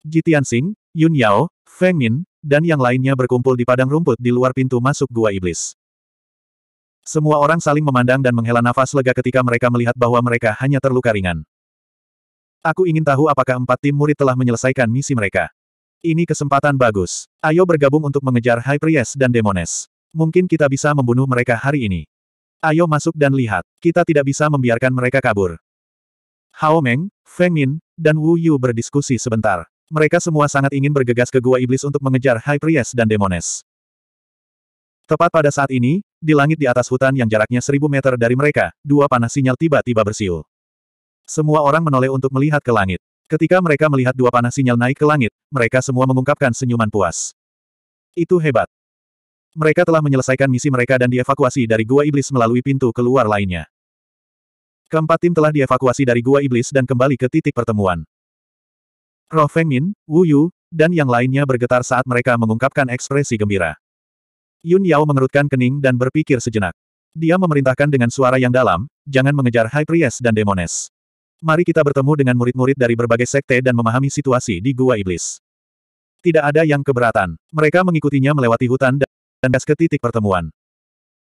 Jitian Tianxing, Yun Yao, Feng Min, dan yang lainnya berkumpul di padang rumput di luar pintu masuk gua iblis. Semua orang saling memandang dan menghela nafas lega ketika mereka melihat bahwa mereka hanya terluka ringan. Aku ingin tahu apakah empat tim murid telah menyelesaikan misi mereka. Ini kesempatan bagus. Ayo bergabung untuk mengejar High Priest dan Demones. Mungkin kita bisa membunuh mereka hari ini. Ayo masuk dan lihat. Kita tidak bisa membiarkan mereka kabur. Hao Meng, Feng Min, dan Wu Yu berdiskusi sebentar. Mereka semua sangat ingin bergegas ke Gua Iblis untuk mengejar High Priest dan Demones. Tepat pada saat ini, di langit di atas hutan yang jaraknya seribu meter dari mereka, dua panah sinyal tiba-tiba bersiul. Semua orang menoleh untuk melihat ke langit. Ketika mereka melihat dua panah sinyal naik ke langit, mereka semua mengungkapkan senyuman puas. Itu hebat. Mereka telah menyelesaikan misi mereka dan dievakuasi dari Gua Iblis melalui pintu keluar lainnya. Keempat tim telah dievakuasi dari Gua Iblis dan kembali ke titik pertemuan. Roh Fengmin, Wu Yu, dan yang lainnya bergetar saat mereka mengungkapkan ekspresi gembira. Yun Yao mengerutkan kening dan berpikir sejenak. Dia memerintahkan dengan suara yang dalam, jangan mengejar High Priest dan Demones. Mari kita bertemu dengan murid-murid dari berbagai sekte dan memahami situasi di Gua Iblis. Tidak ada yang keberatan. Mereka mengikutinya melewati hutan dan gas ke titik pertemuan.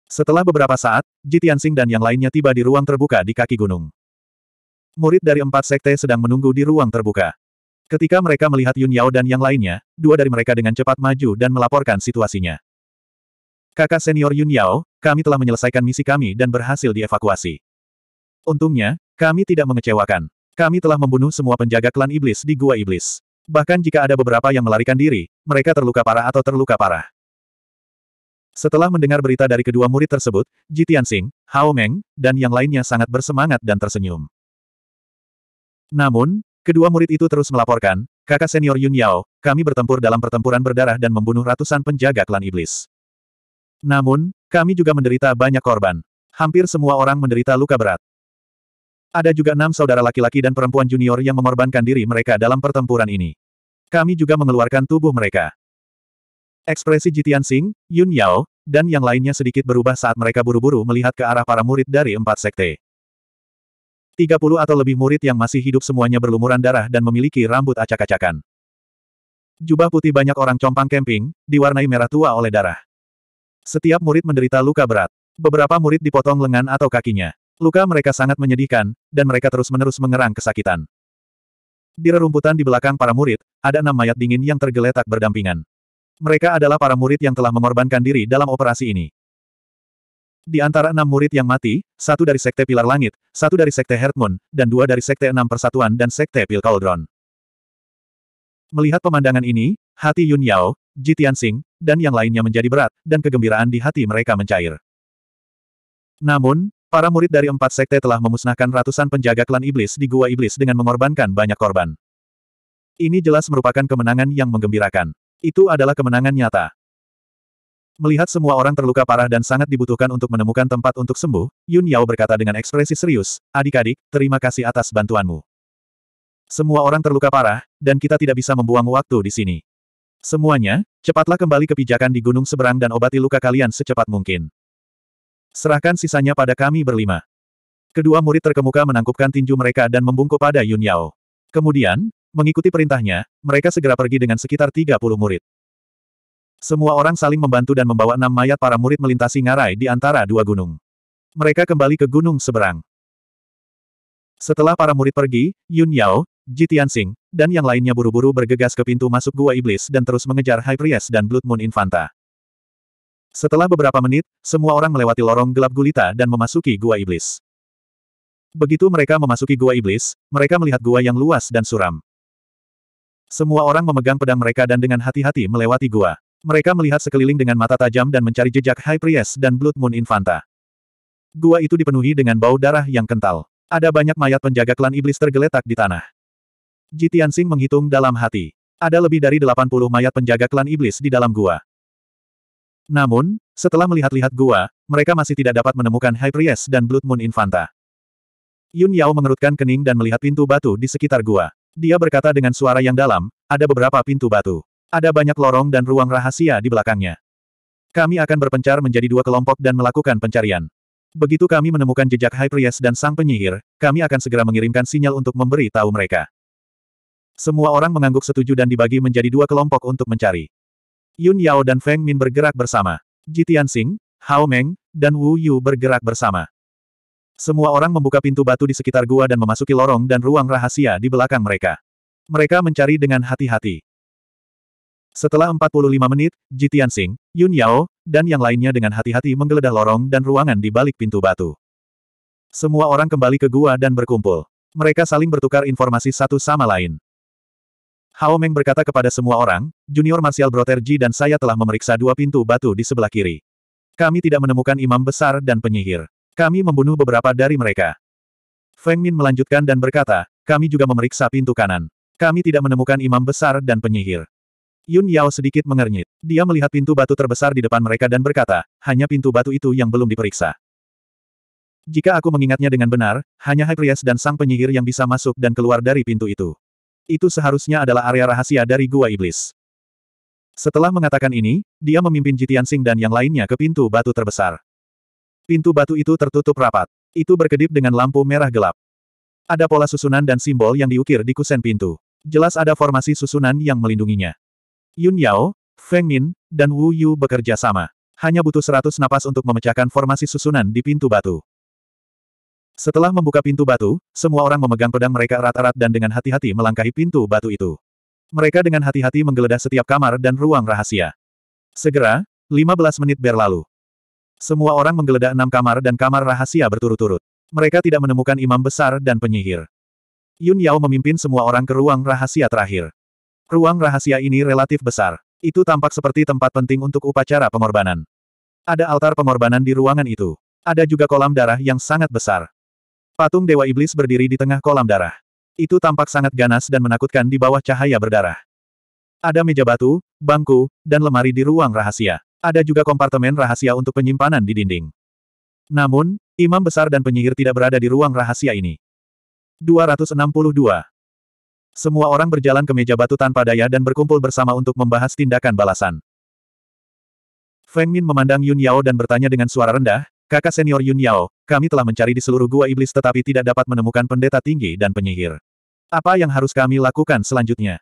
Setelah beberapa saat, Jitiansing dan yang lainnya tiba di ruang terbuka di kaki gunung. Murid dari empat sekte sedang menunggu di ruang terbuka. Ketika mereka melihat Yun Yao dan yang lainnya, dua dari mereka dengan cepat maju dan melaporkan situasinya. Kakak senior Yun Yao, kami telah menyelesaikan misi kami dan berhasil dievakuasi. Untungnya, kami tidak mengecewakan. Kami telah membunuh semua penjaga klan iblis di Gua Iblis. Bahkan jika ada beberapa yang melarikan diri, mereka terluka parah atau terluka parah. Setelah mendengar berita dari kedua murid tersebut, Ji Tianxing, Hao Meng, dan yang lainnya sangat bersemangat dan tersenyum. Namun, Kedua murid itu terus melaporkan, kakak senior Yun Yao, kami bertempur dalam pertempuran berdarah dan membunuh ratusan penjaga klan iblis. Namun, kami juga menderita banyak korban. Hampir semua orang menderita luka berat. Ada juga enam saudara laki-laki dan perempuan junior yang mengorbankan diri mereka dalam pertempuran ini. Kami juga mengeluarkan tubuh mereka. Ekspresi Jitian Sing, Yun Yao, dan yang lainnya sedikit berubah saat mereka buru-buru melihat ke arah para murid dari empat sekte. 30 atau lebih murid yang masih hidup semuanya berlumuran darah dan memiliki rambut acak-acakan. Jubah putih banyak orang compang camping, diwarnai merah tua oleh darah. Setiap murid menderita luka berat. Beberapa murid dipotong lengan atau kakinya. Luka mereka sangat menyedihkan, dan mereka terus-menerus mengerang kesakitan. Di rerumputan di belakang para murid, ada enam mayat dingin yang tergeletak berdampingan. Mereka adalah para murid yang telah mengorbankan diri dalam operasi ini. Di antara enam murid yang mati, satu dari Sekte Pilar Langit, satu dari Sekte Hertmund, dan dua dari Sekte Enam Persatuan dan Sekte Pil Cauldron. Melihat pemandangan ini, hati Yun Yao, Ji Tianxing, dan yang lainnya menjadi berat, dan kegembiraan di hati mereka mencair. Namun, para murid dari empat sekte telah memusnahkan ratusan penjaga klan iblis di Gua Iblis dengan mengorbankan banyak korban. Ini jelas merupakan kemenangan yang menggembirakan. Itu adalah kemenangan nyata. Melihat semua orang terluka parah dan sangat dibutuhkan untuk menemukan tempat untuk sembuh, Yun Yao berkata dengan ekspresi serius, adik-adik, terima kasih atas bantuanmu. Semua orang terluka parah, dan kita tidak bisa membuang waktu di sini. Semuanya, cepatlah kembali ke pijakan di gunung seberang dan obati luka kalian secepat mungkin. Serahkan sisanya pada kami berlima. Kedua murid terkemuka menangkupkan tinju mereka dan membungkuk pada Yun Yao. Kemudian, mengikuti perintahnya, mereka segera pergi dengan sekitar 30 murid. Semua orang saling membantu dan membawa enam mayat para murid melintasi ngarai di antara dua gunung. Mereka kembali ke gunung seberang. Setelah para murid pergi, Yun Yao, Ji Tianxing, dan yang lainnya buru-buru bergegas ke pintu masuk gua iblis dan terus mengejar High Priest dan Blood Moon Infanta. Setelah beberapa menit, semua orang melewati lorong gelap gulita dan memasuki gua iblis. Begitu mereka memasuki gua iblis, mereka melihat gua yang luas dan suram. Semua orang memegang pedang mereka dan dengan hati-hati melewati gua. Mereka melihat sekeliling dengan mata tajam dan mencari jejak High Priest dan Blood Moon Infanta. Gua itu dipenuhi dengan bau darah yang kental. Ada banyak mayat penjaga klan iblis tergeletak di tanah. Ji Tianxing menghitung dalam hati. Ada lebih dari 80 mayat penjaga klan iblis di dalam gua. Namun, setelah melihat-lihat gua, mereka masih tidak dapat menemukan High Priest dan Blood Moon Infanta. Yun Yao mengerutkan kening dan melihat pintu batu di sekitar gua. Dia berkata dengan suara yang dalam, ada beberapa pintu batu. Ada banyak lorong dan ruang rahasia di belakangnya. Kami akan berpencar menjadi dua kelompok dan melakukan pencarian. Begitu kami menemukan jejak High Priest dan sang penyihir, kami akan segera mengirimkan sinyal untuk memberi tahu mereka. Semua orang mengangguk setuju dan dibagi menjadi dua kelompok untuk mencari. Yun Yao dan Feng Min bergerak bersama. Ji Sing, Hao Meng, dan Wu Yu bergerak bersama. Semua orang membuka pintu batu di sekitar gua dan memasuki lorong dan ruang rahasia di belakang mereka. Mereka mencari dengan hati-hati. Setelah 45 menit, Ji Tianxing, Yun Yao, dan yang lainnya dengan hati-hati menggeledah lorong dan ruangan di balik pintu batu. Semua orang kembali ke gua dan berkumpul. Mereka saling bertukar informasi satu sama lain. Hao Meng berkata kepada semua orang, junior martial Brother Ji dan saya telah memeriksa dua pintu batu di sebelah kiri. Kami tidak menemukan imam besar dan penyihir. Kami membunuh beberapa dari mereka. Feng Min melanjutkan dan berkata, kami juga memeriksa pintu kanan. Kami tidak menemukan imam besar dan penyihir. Yun Yao sedikit mengernyit. Dia melihat pintu batu terbesar di depan mereka dan berkata, hanya pintu batu itu yang belum diperiksa. Jika aku mengingatnya dengan benar, hanya High Priest dan sang penyihir yang bisa masuk dan keluar dari pintu itu. Itu seharusnya adalah area rahasia dari Gua Iblis. Setelah mengatakan ini, dia memimpin Jitian Sing dan yang lainnya ke pintu batu terbesar. Pintu batu itu tertutup rapat. Itu berkedip dengan lampu merah gelap. Ada pola susunan dan simbol yang diukir di kusen pintu. Jelas ada formasi susunan yang melindunginya. Yun Yao, Feng Min, dan Wu Yu bekerja sama. Hanya butuh seratus napas untuk memecahkan formasi susunan di pintu batu. Setelah membuka pintu batu, semua orang memegang pedang mereka erat-erat dan dengan hati-hati melangkahi pintu batu itu. Mereka dengan hati-hati menggeledah setiap kamar dan ruang rahasia. Segera, 15 menit berlalu. Semua orang menggeledah enam kamar dan kamar rahasia berturut-turut. Mereka tidak menemukan imam besar dan penyihir. Yun Yao memimpin semua orang ke ruang rahasia terakhir. Ruang rahasia ini relatif besar. Itu tampak seperti tempat penting untuk upacara pengorbanan. Ada altar pengorbanan di ruangan itu. Ada juga kolam darah yang sangat besar. Patung Dewa Iblis berdiri di tengah kolam darah. Itu tampak sangat ganas dan menakutkan di bawah cahaya berdarah. Ada meja batu, bangku, dan lemari di ruang rahasia. Ada juga kompartemen rahasia untuk penyimpanan di dinding. Namun, imam besar dan penyihir tidak berada di ruang rahasia ini. 262. Semua orang berjalan ke meja batu tanpa daya dan berkumpul bersama untuk membahas tindakan balasan. Feng Min memandang Yun Yao dan bertanya dengan suara rendah, Kakak senior Yun Yao, kami telah mencari di seluruh gua iblis tetapi tidak dapat menemukan pendeta tinggi dan penyihir. Apa yang harus kami lakukan selanjutnya?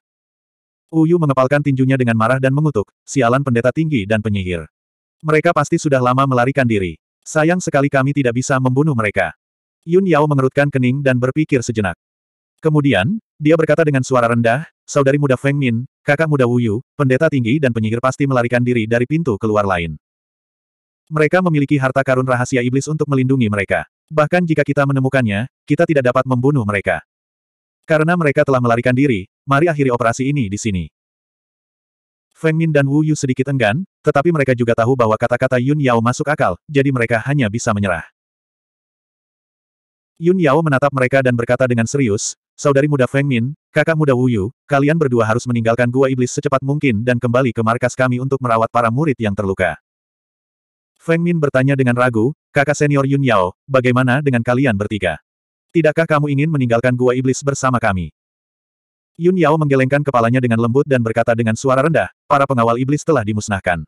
Uyu mengepalkan tinjunya dengan marah dan mengutuk, sialan pendeta tinggi dan penyihir. Mereka pasti sudah lama melarikan diri. Sayang sekali kami tidak bisa membunuh mereka. Yun Yao mengerutkan kening dan berpikir sejenak. Kemudian, dia berkata dengan suara rendah, saudari muda Feng Min, kakak muda Wu Yu, pendeta tinggi dan penyihir pasti melarikan diri dari pintu keluar lain. Mereka memiliki harta karun rahasia iblis untuk melindungi mereka. Bahkan jika kita menemukannya, kita tidak dapat membunuh mereka. Karena mereka telah melarikan diri, mari akhiri operasi ini di sini. Feng Min dan Wu Yu sedikit enggan, tetapi mereka juga tahu bahwa kata-kata Yun Yao masuk akal, jadi mereka hanya bisa menyerah. Yun Yao menatap mereka dan berkata dengan serius, Saudari muda Feng Min, kakak muda Wu Yu, kalian berdua harus meninggalkan gua iblis secepat mungkin dan kembali ke markas kami untuk merawat para murid yang terluka. Feng Min bertanya dengan ragu, kakak senior Yun Yao, bagaimana dengan kalian bertiga? Tidakkah kamu ingin meninggalkan gua iblis bersama kami? Yun Yao menggelengkan kepalanya dengan lembut dan berkata dengan suara rendah, para pengawal iblis telah dimusnahkan.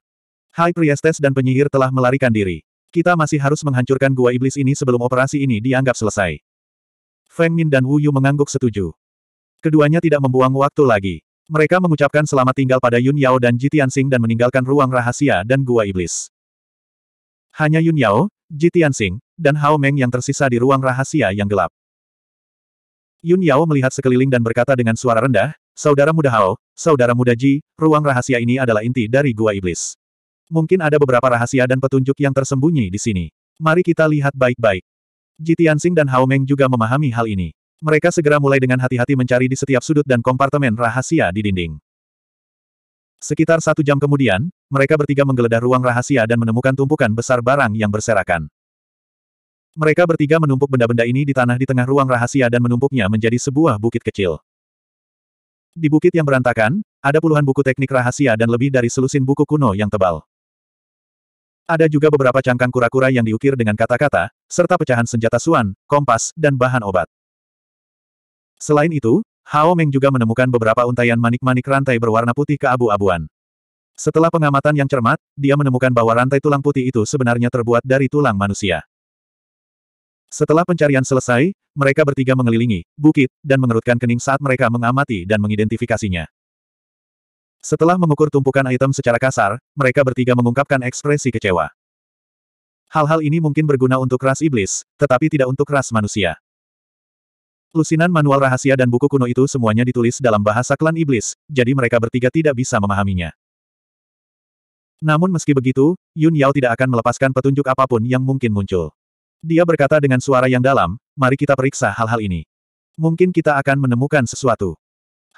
Hai Priestes dan penyihir telah melarikan diri. Kita masih harus menghancurkan gua iblis ini sebelum operasi ini dianggap selesai. Feng Min dan Wu Yu mengangguk setuju. Keduanya tidak membuang waktu lagi. Mereka mengucapkan selamat tinggal pada Yun Yao dan Ji Tianxing dan meninggalkan ruang rahasia dan gua iblis. Hanya Yun Yao, Ji Tianxing, dan Hao Meng yang tersisa di ruang rahasia yang gelap. Yun Yao melihat sekeliling dan berkata dengan suara rendah, Saudara muda Hao, Saudara muda Ji, ruang rahasia ini adalah inti dari gua iblis. Mungkin ada beberapa rahasia dan petunjuk yang tersembunyi di sini. Mari kita lihat baik-baik. Ji Tianxing dan Hao Meng juga memahami hal ini. Mereka segera mulai dengan hati-hati mencari di setiap sudut dan kompartemen rahasia di dinding. Sekitar satu jam kemudian, mereka bertiga menggeledah ruang rahasia dan menemukan tumpukan besar barang yang berserakan. Mereka bertiga menumpuk benda-benda ini di tanah di tengah ruang rahasia dan menumpuknya menjadi sebuah bukit kecil. Di bukit yang berantakan, ada puluhan buku teknik rahasia dan lebih dari selusin buku kuno yang tebal. Ada juga beberapa cangkang kura-kura yang diukir dengan kata-kata, serta pecahan senjata suan, kompas, dan bahan obat. Selain itu, Hao Meng juga menemukan beberapa untaian manik-manik rantai berwarna putih keabu-abuan. Setelah pengamatan yang cermat, dia menemukan bahwa rantai tulang putih itu sebenarnya terbuat dari tulang manusia. Setelah pencarian selesai, mereka bertiga mengelilingi bukit dan mengerutkan kening saat mereka mengamati dan mengidentifikasinya. Setelah mengukur tumpukan item secara kasar, mereka bertiga mengungkapkan ekspresi kecewa. Hal-hal ini mungkin berguna untuk ras iblis, tetapi tidak untuk ras manusia. Lusinan manual rahasia dan buku kuno itu semuanya ditulis dalam bahasa klan iblis, jadi mereka bertiga tidak bisa memahaminya. Namun meski begitu, Yun Yao tidak akan melepaskan petunjuk apapun yang mungkin muncul. Dia berkata dengan suara yang dalam, mari kita periksa hal-hal ini. Mungkin kita akan menemukan sesuatu.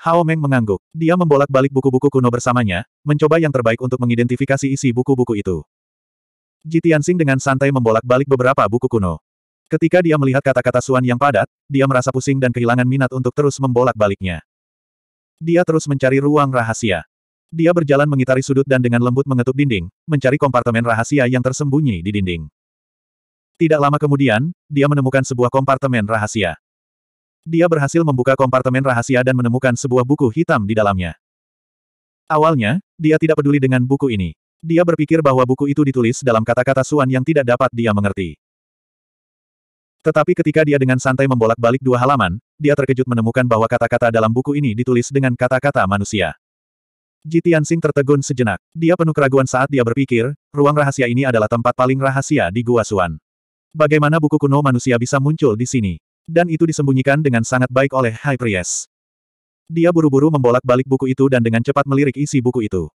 Hao Meng mengangguk. Dia membolak-balik buku-buku kuno bersamanya, mencoba yang terbaik untuk mengidentifikasi isi buku-buku itu. Ji Tianxing dengan santai membolak-balik beberapa buku kuno. Ketika dia melihat kata-kata Suan yang padat, dia merasa pusing dan kehilangan minat untuk terus membolak-baliknya. Dia terus mencari ruang rahasia. Dia berjalan mengitari sudut dan dengan lembut mengetuk dinding, mencari kompartemen rahasia yang tersembunyi di dinding. Tidak lama kemudian, dia menemukan sebuah kompartemen rahasia dia berhasil membuka kompartemen rahasia dan menemukan sebuah buku hitam di dalamnya. Awalnya, dia tidak peduli dengan buku ini. Dia berpikir bahwa buku itu ditulis dalam kata-kata Suan yang tidak dapat dia mengerti. Tetapi ketika dia dengan santai membolak-balik dua halaman, dia terkejut menemukan bahwa kata-kata dalam buku ini ditulis dengan kata-kata manusia. Jitian Sing tertegun sejenak. Dia penuh keraguan saat dia berpikir, ruang rahasia ini adalah tempat paling rahasia di Gua Suan. Bagaimana buku kuno manusia bisa muncul di sini? Dan itu disembunyikan dengan sangat baik oleh High Priest. Dia buru-buru membolak-balik buku itu dan dengan cepat melirik isi buku itu.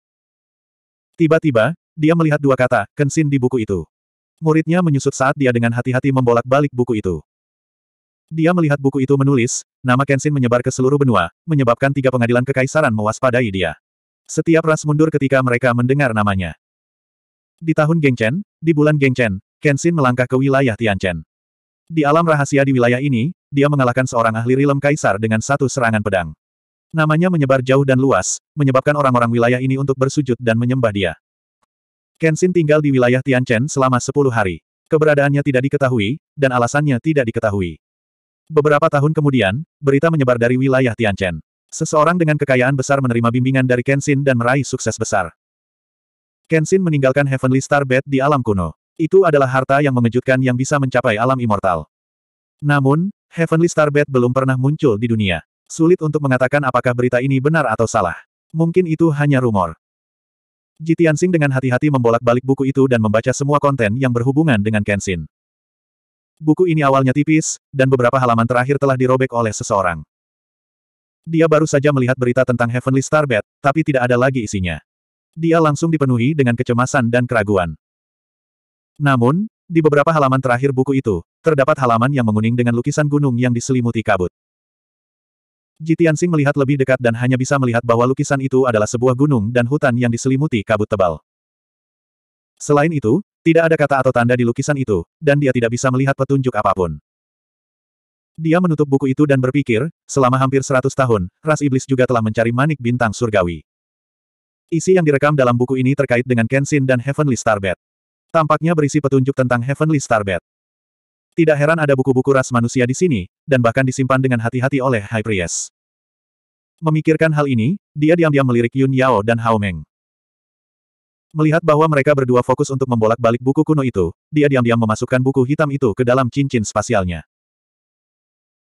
Tiba-tiba, dia melihat dua kata, Kenshin di buku itu. Muridnya menyusut saat dia dengan hati-hati membolak-balik buku itu. Dia melihat buku itu menulis, nama Kenshin menyebar ke seluruh benua, menyebabkan tiga pengadilan kekaisaran mewaspadai dia. Setiap ras mundur ketika mereka mendengar namanya. Di tahun Gengchen, di bulan Gengchen, Kenshin melangkah ke wilayah Tianchen. Di alam rahasia di wilayah ini, dia mengalahkan seorang ahli rilem kaisar dengan satu serangan pedang. Namanya menyebar jauh dan luas, menyebabkan orang-orang wilayah ini untuk bersujud dan menyembah dia. Kenshin tinggal di wilayah Tianchen selama 10 hari. Keberadaannya tidak diketahui, dan alasannya tidak diketahui. Beberapa tahun kemudian, berita menyebar dari wilayah Tianchen. Seseorang dengan kekayaan besar menerima bimbingan dari Kenshin dan meraih sukses besar. Kenshin meninggalkan Heavenly Star Bed di alam kuno. Itu adalah harta yang mengejutkan yang bisa mencapai alam immortal. Namun, Heavenly Starbed belum pernah muncul di dunia. Sulit untuk mengatakan apakah berita ini benar atau salah. Mungkin itu hanya rumor. Jitiansing dengan hati-hati membolak-balik buku itu dan membaca semua konten yang berhubungan dengan Kenshin. Buku ini awalnya tipis, dan beberapa halaman terakhir telah dirobek oleh seseorang. Dia baru saja melihat berita tentang Heavenly Starbed, tapi tidak ada lagi isinya. Dia langsung dipenuhi dengan kecemasan dan keraguan. Namun, di beberapa halaman terakhir buku itu, terdapat halaman yang menguning dengan lukisan gunung yang diselimuti kabut. Jitiansing melihat lebih dekat dan hanya bisa melihat bahwa lukisan itu adalah sebuah gunung dan hutan yang diselimuti kabut tebal. Selain itu, tidak ada kata atau tanda di lukisan itu, dan dia tidak bisa melihat petunjuk apapun. Dia menutup buku itu dan berpikir, selama hampir seratus tahun, ras iblis juga telah mencari manik bintang surgawi. Isi yang direkam dalam buku ini terkait dengan Kenshin dan Heavenly Starbed. Tampaknya berisi petunjuk tentang Heavenly Starbed. Tidak heran ada buku-buku ras manusia di sini, dan bahkan disimpan dengan hati-hati oleh High Priest. Memikirkan hal ini, dia diam-diam melirik Yun Yao dan Hao Meng. Melihat bahwa mereka berdua fokus untuk membolak-balik buku kuno itu, dia diam-diam memasukkan buku hitam itu ke dalam cincin spasialnya.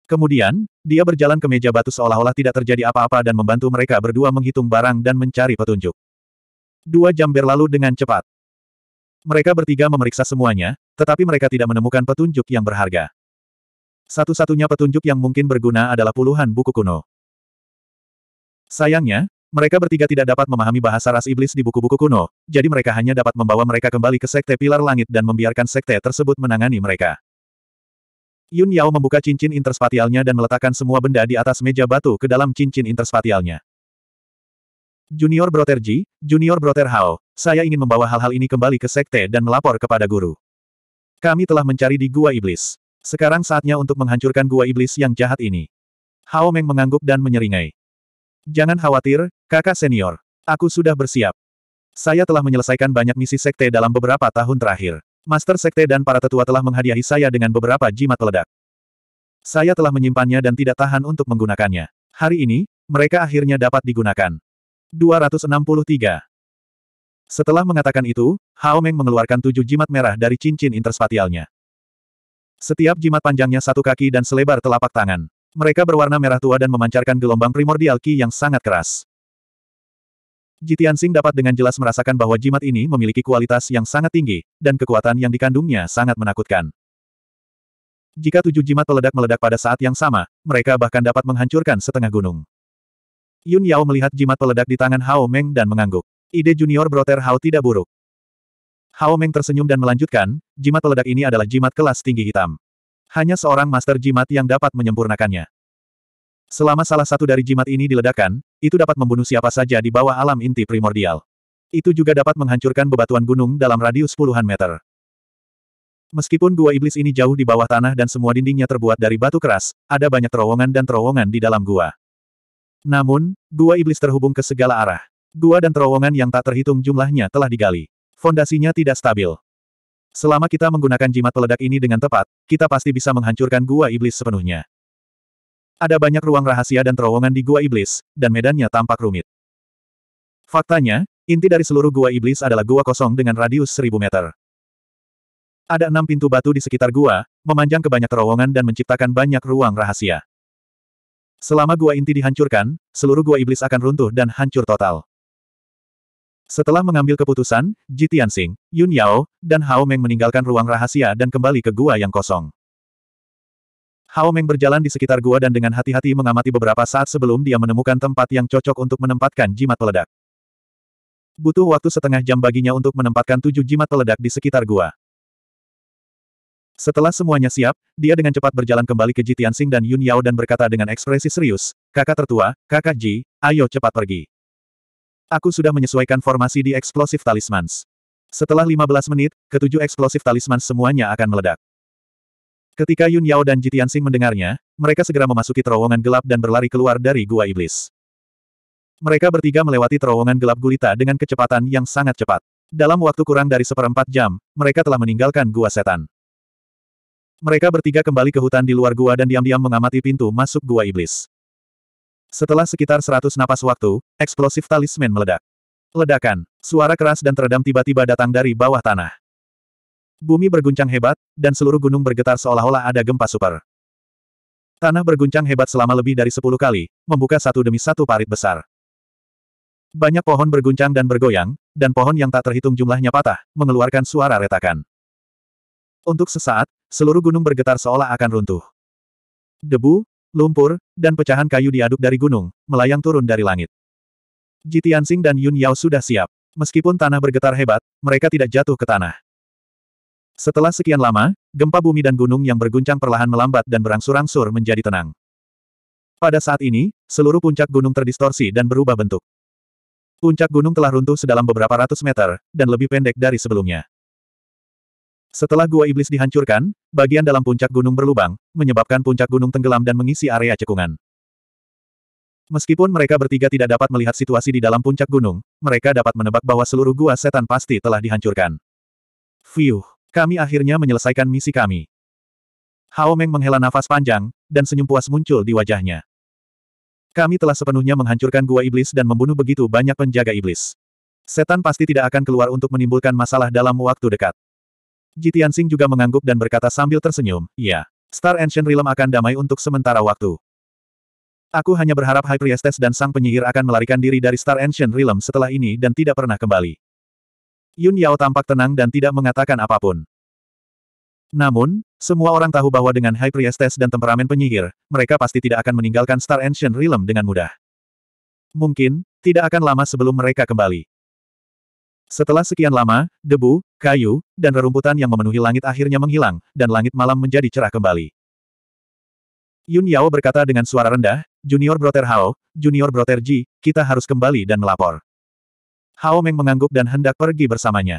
Kemudian, dia berjalan ke meja batu seolah-olah tidak terjadi apa-apa dan membantu mereka berdua menghitung barang dan mencari petunjuk. Dua jam berlalu dengan cepat. Mereka bertiga memeriksa semuanya, tetapi mereka tidak menemukan petunjuk yang berharga. Satu-satunya petunjuk yang mungkin berguna adalah puluhan buku kuno. Sayangnya, mereka bertiga tidak dapat memahami bahasa ras iblis di buku-buku kuno, jadi mereka hanya dapat membawa mereka kembali ke Sekte Pilar Langit dan membiarkan Sekte tersebut menangani mereka. Yun Yao membuka cincin interspatialnya dan meletakkan semua benda di atas meja batu ke dalam cincin interspatialnya. Junior Brother Ji, Junior Brother Hao, saya ingin membawa hal-hal ini kembali ke sekte dan melapor kepada guru. Kami telah mencari di Gua Iblis. Sekarang saatnya untuk menghancurkan Gua Iblis yang jahat ini. Hao Meng mengangguk dan menyeringai. Jangan khawatir, kakak senior. Aku sudah bersiap. Saya telah menyelesaikan banyak misi sekte dalam beberapa tahun terakhir. Master sekte dan para tetua telah menghadiahi saya dengan beberapa jimat peledak. Saya telah menyimpannya dan tidak tahan untuk menggunakannya. Hari ini, mereka akhirnya dapat digunakan. 263. Setelah mengatakan itu, Hao Meng mengeluarkan tujuh jimat merah dari cincin interspatialnya. Setiap jimat panjangnya satu kaki dan selebar telapak tangan. Mereka berwarna merah tua dan memancarkan gelombang primordial ki yang sangat keras. Jitian Sing dapat dengan jelas merasakan bahwa jimat ini memiliki kualitas yang sangat tinggi, dan kekuatan yang dikandungnya sangat menakutkan. Jika tujuh jimat peledak-meledak pada saat yang sama, mereka bahkan dapat menghancurkan setengah gunung. Yun Yao melihat jimat peledak di tangan Hao Meng dan mengangguk. Ide junior Brother Hao tidak buruk. Hao Meng tersenyum dan melanjutkan, jimat peledak ini adalah jimat kelas tinggi hitam. Hanya seorang master jimat yang dapat menyempurnakannya. Selama salah satu dari jimat ini diledakkan, itu dapat membunuh siapa saja di bawah alam inti primordial. Itu juga dapat menghancurkan bebatuan gunung dalam radius puluhan meter. Meskipun gua iblis ini jauh di bawah tanah dan semua dindingnya terbuat dari batu keras, ada banyak terowongan dan terowongan di dalam gua. Namun, gua iblis terhubung ke segala arah. Gua dan terowongan yang tak terhitung jumlahnya telah digali. Fondasinya tidak stabil. Selama kita menggunakan jimat peledak ini dengan tepat, kita pasti bisa menghancurkan gua iblis sepenuhnya. Ada banyak ruang rahasia dan terowongan di gua iblis, dan medannya tampak rumit. Faktanya, inti dari seluruh gua iblis adalah gua kosong dengan radius 1000 meter. Ada enam pintu batu di sekitar gua, memanjang ke banyak terowongan dan menciptakan banyak ruang rahasia. Selama gua inti dihancurkan, seluruh gua iblis akan runtuh dan hancur total. Setelah mengambil keputusan, Ji Tianxing, Yun Yao, dan Hao Meng meninggalkan ruang rahasia dan kembali ke gua yang kosong. Hao Meng berjalan di sekitar gua dan dengan hati-hati mengamati beberapa saat sebelum dia menemukan tempat yang cocok untuk menempatkan jimat peledak. Butuh waktu setengah jam baginya untuk menempatkan tujuh jimat peledak di sekitar gua. Setelah semuanya siap, dia dengan cepat berjalan kembali ke Jitiansing dan Yun Yao dan berkata dengan ekspresi serius, kakak tertua, kakak Ji, ayo cepat pergi. Aku sudah menyesuaikan formasi di eksplosif talismans. Setelah 15 menit, ketujuh eksplosif Talisman semuanya akan meledak. Ketika Yun Yao dan Jitian Sing mendengarnya, mereka segera memasuki terowongan gelap dan berlari keluar dari gua iblis. Mereka bertiga melewati terowongan gelap gulita dengan kecepatan yang sangat cepat. Dalam waktu kurang dari seperempat jam, mereka telah meninggalkan gua setan. Mereka bertiga kembali ke hutan di luar gua dan diam-diam mengamati pintu masuk gua iblis. Setelah sekitar seratus napas waktu, eksplosif talisman meledak. Ledakan, suara keras dan teredam tiba-tiba datang dari bawah tanah. Bumi berguncang hebat, dan seluruh gunung bergetar seolah-olah ada gempa super. Tanah berguncang hebat selama lebih dari sepuluh kali, membuka satu demi satu parit besar. Banyak pohon berguncang dan bergoyang, dan pohon yang tak terhitung jumlahnya patah, mengeluarkan suara retakan. Untuk sesaat, seluruh gunung bergetar seolah akan runtuh. Debu, lumpur, dan pecahan kayu diaduk dari gunung, melayang turun dari langit. Ji Tianxing dan Yun Yao sudah siap. Meskipun tanah bergetar hebat, mereka tidak jatuh ke tanah. Setelah sekian lama, gempa bumi dan gunung yang berguncang perlahan melambat dan berangsur-angsur menjadi tenang. Pada saat ini, seluruh puncak gunung terdistorsi dan berubah bentuk. Puncak gunung telah runtuh sedalam beberapa ratus meter, dan lebih pendek dari sebelumnya. Setelah gua iblis dihancurkan, bagian dalam puncak gunung berlubang, menyebabkan puncak gunung tenggelam dan mengisi area cekungan. Meskipun mereka bertiga tidak dapat melihat situasi di dalam puncak gunung, mereka dapat menebak bahwa seluruh gua setan pasti telah dihancurkan. Fiuh, kami akhirnya menyelesaikan misi kami. Hao Meng menghela nafas panjang, dan senyum puas muncul di wajahnya. Kami telah sepenuhnya menghancurkan gua iblis dan membunuh begitu banyak penjaga iblis. Setan pasti tidak akan keluar untuk menimbulkan masalah dalam waktu dekat. Ji Tianxing juga mengangguk dan berkata sambil tersenyum, "Ya, Star Ancient Realm akan damai untuk sementara waktu. Aku hanya berharap High Priestess dan Sang Penyihir akan melarikan diri dari Star Ancient Realm setelah ini dan tidak pernah kembali. Yun Yao tampak tenang dan tidak mengatakan apapun. Namun, semua orang tahu bahwa dengan High Priestess dan temperamen penyihir, mereka pasti tidak akan meninggalkan Star Ancient Realm dengan mudah. Mungkin, tidak akan lama sebelum mereka kembali. Setelah sekian lama, debu, kayu, dan rerumputan yang memenuhi langit akhirnya menghilang, dan langit malam menjadi cerah kembali. Yun Yao berkata dengan suara rendah, Junior Brother Hao, Junior Brother Ji, kita harus kembali dan melapor. Hao Meng mengangguk dan hendak pergi bersamanya.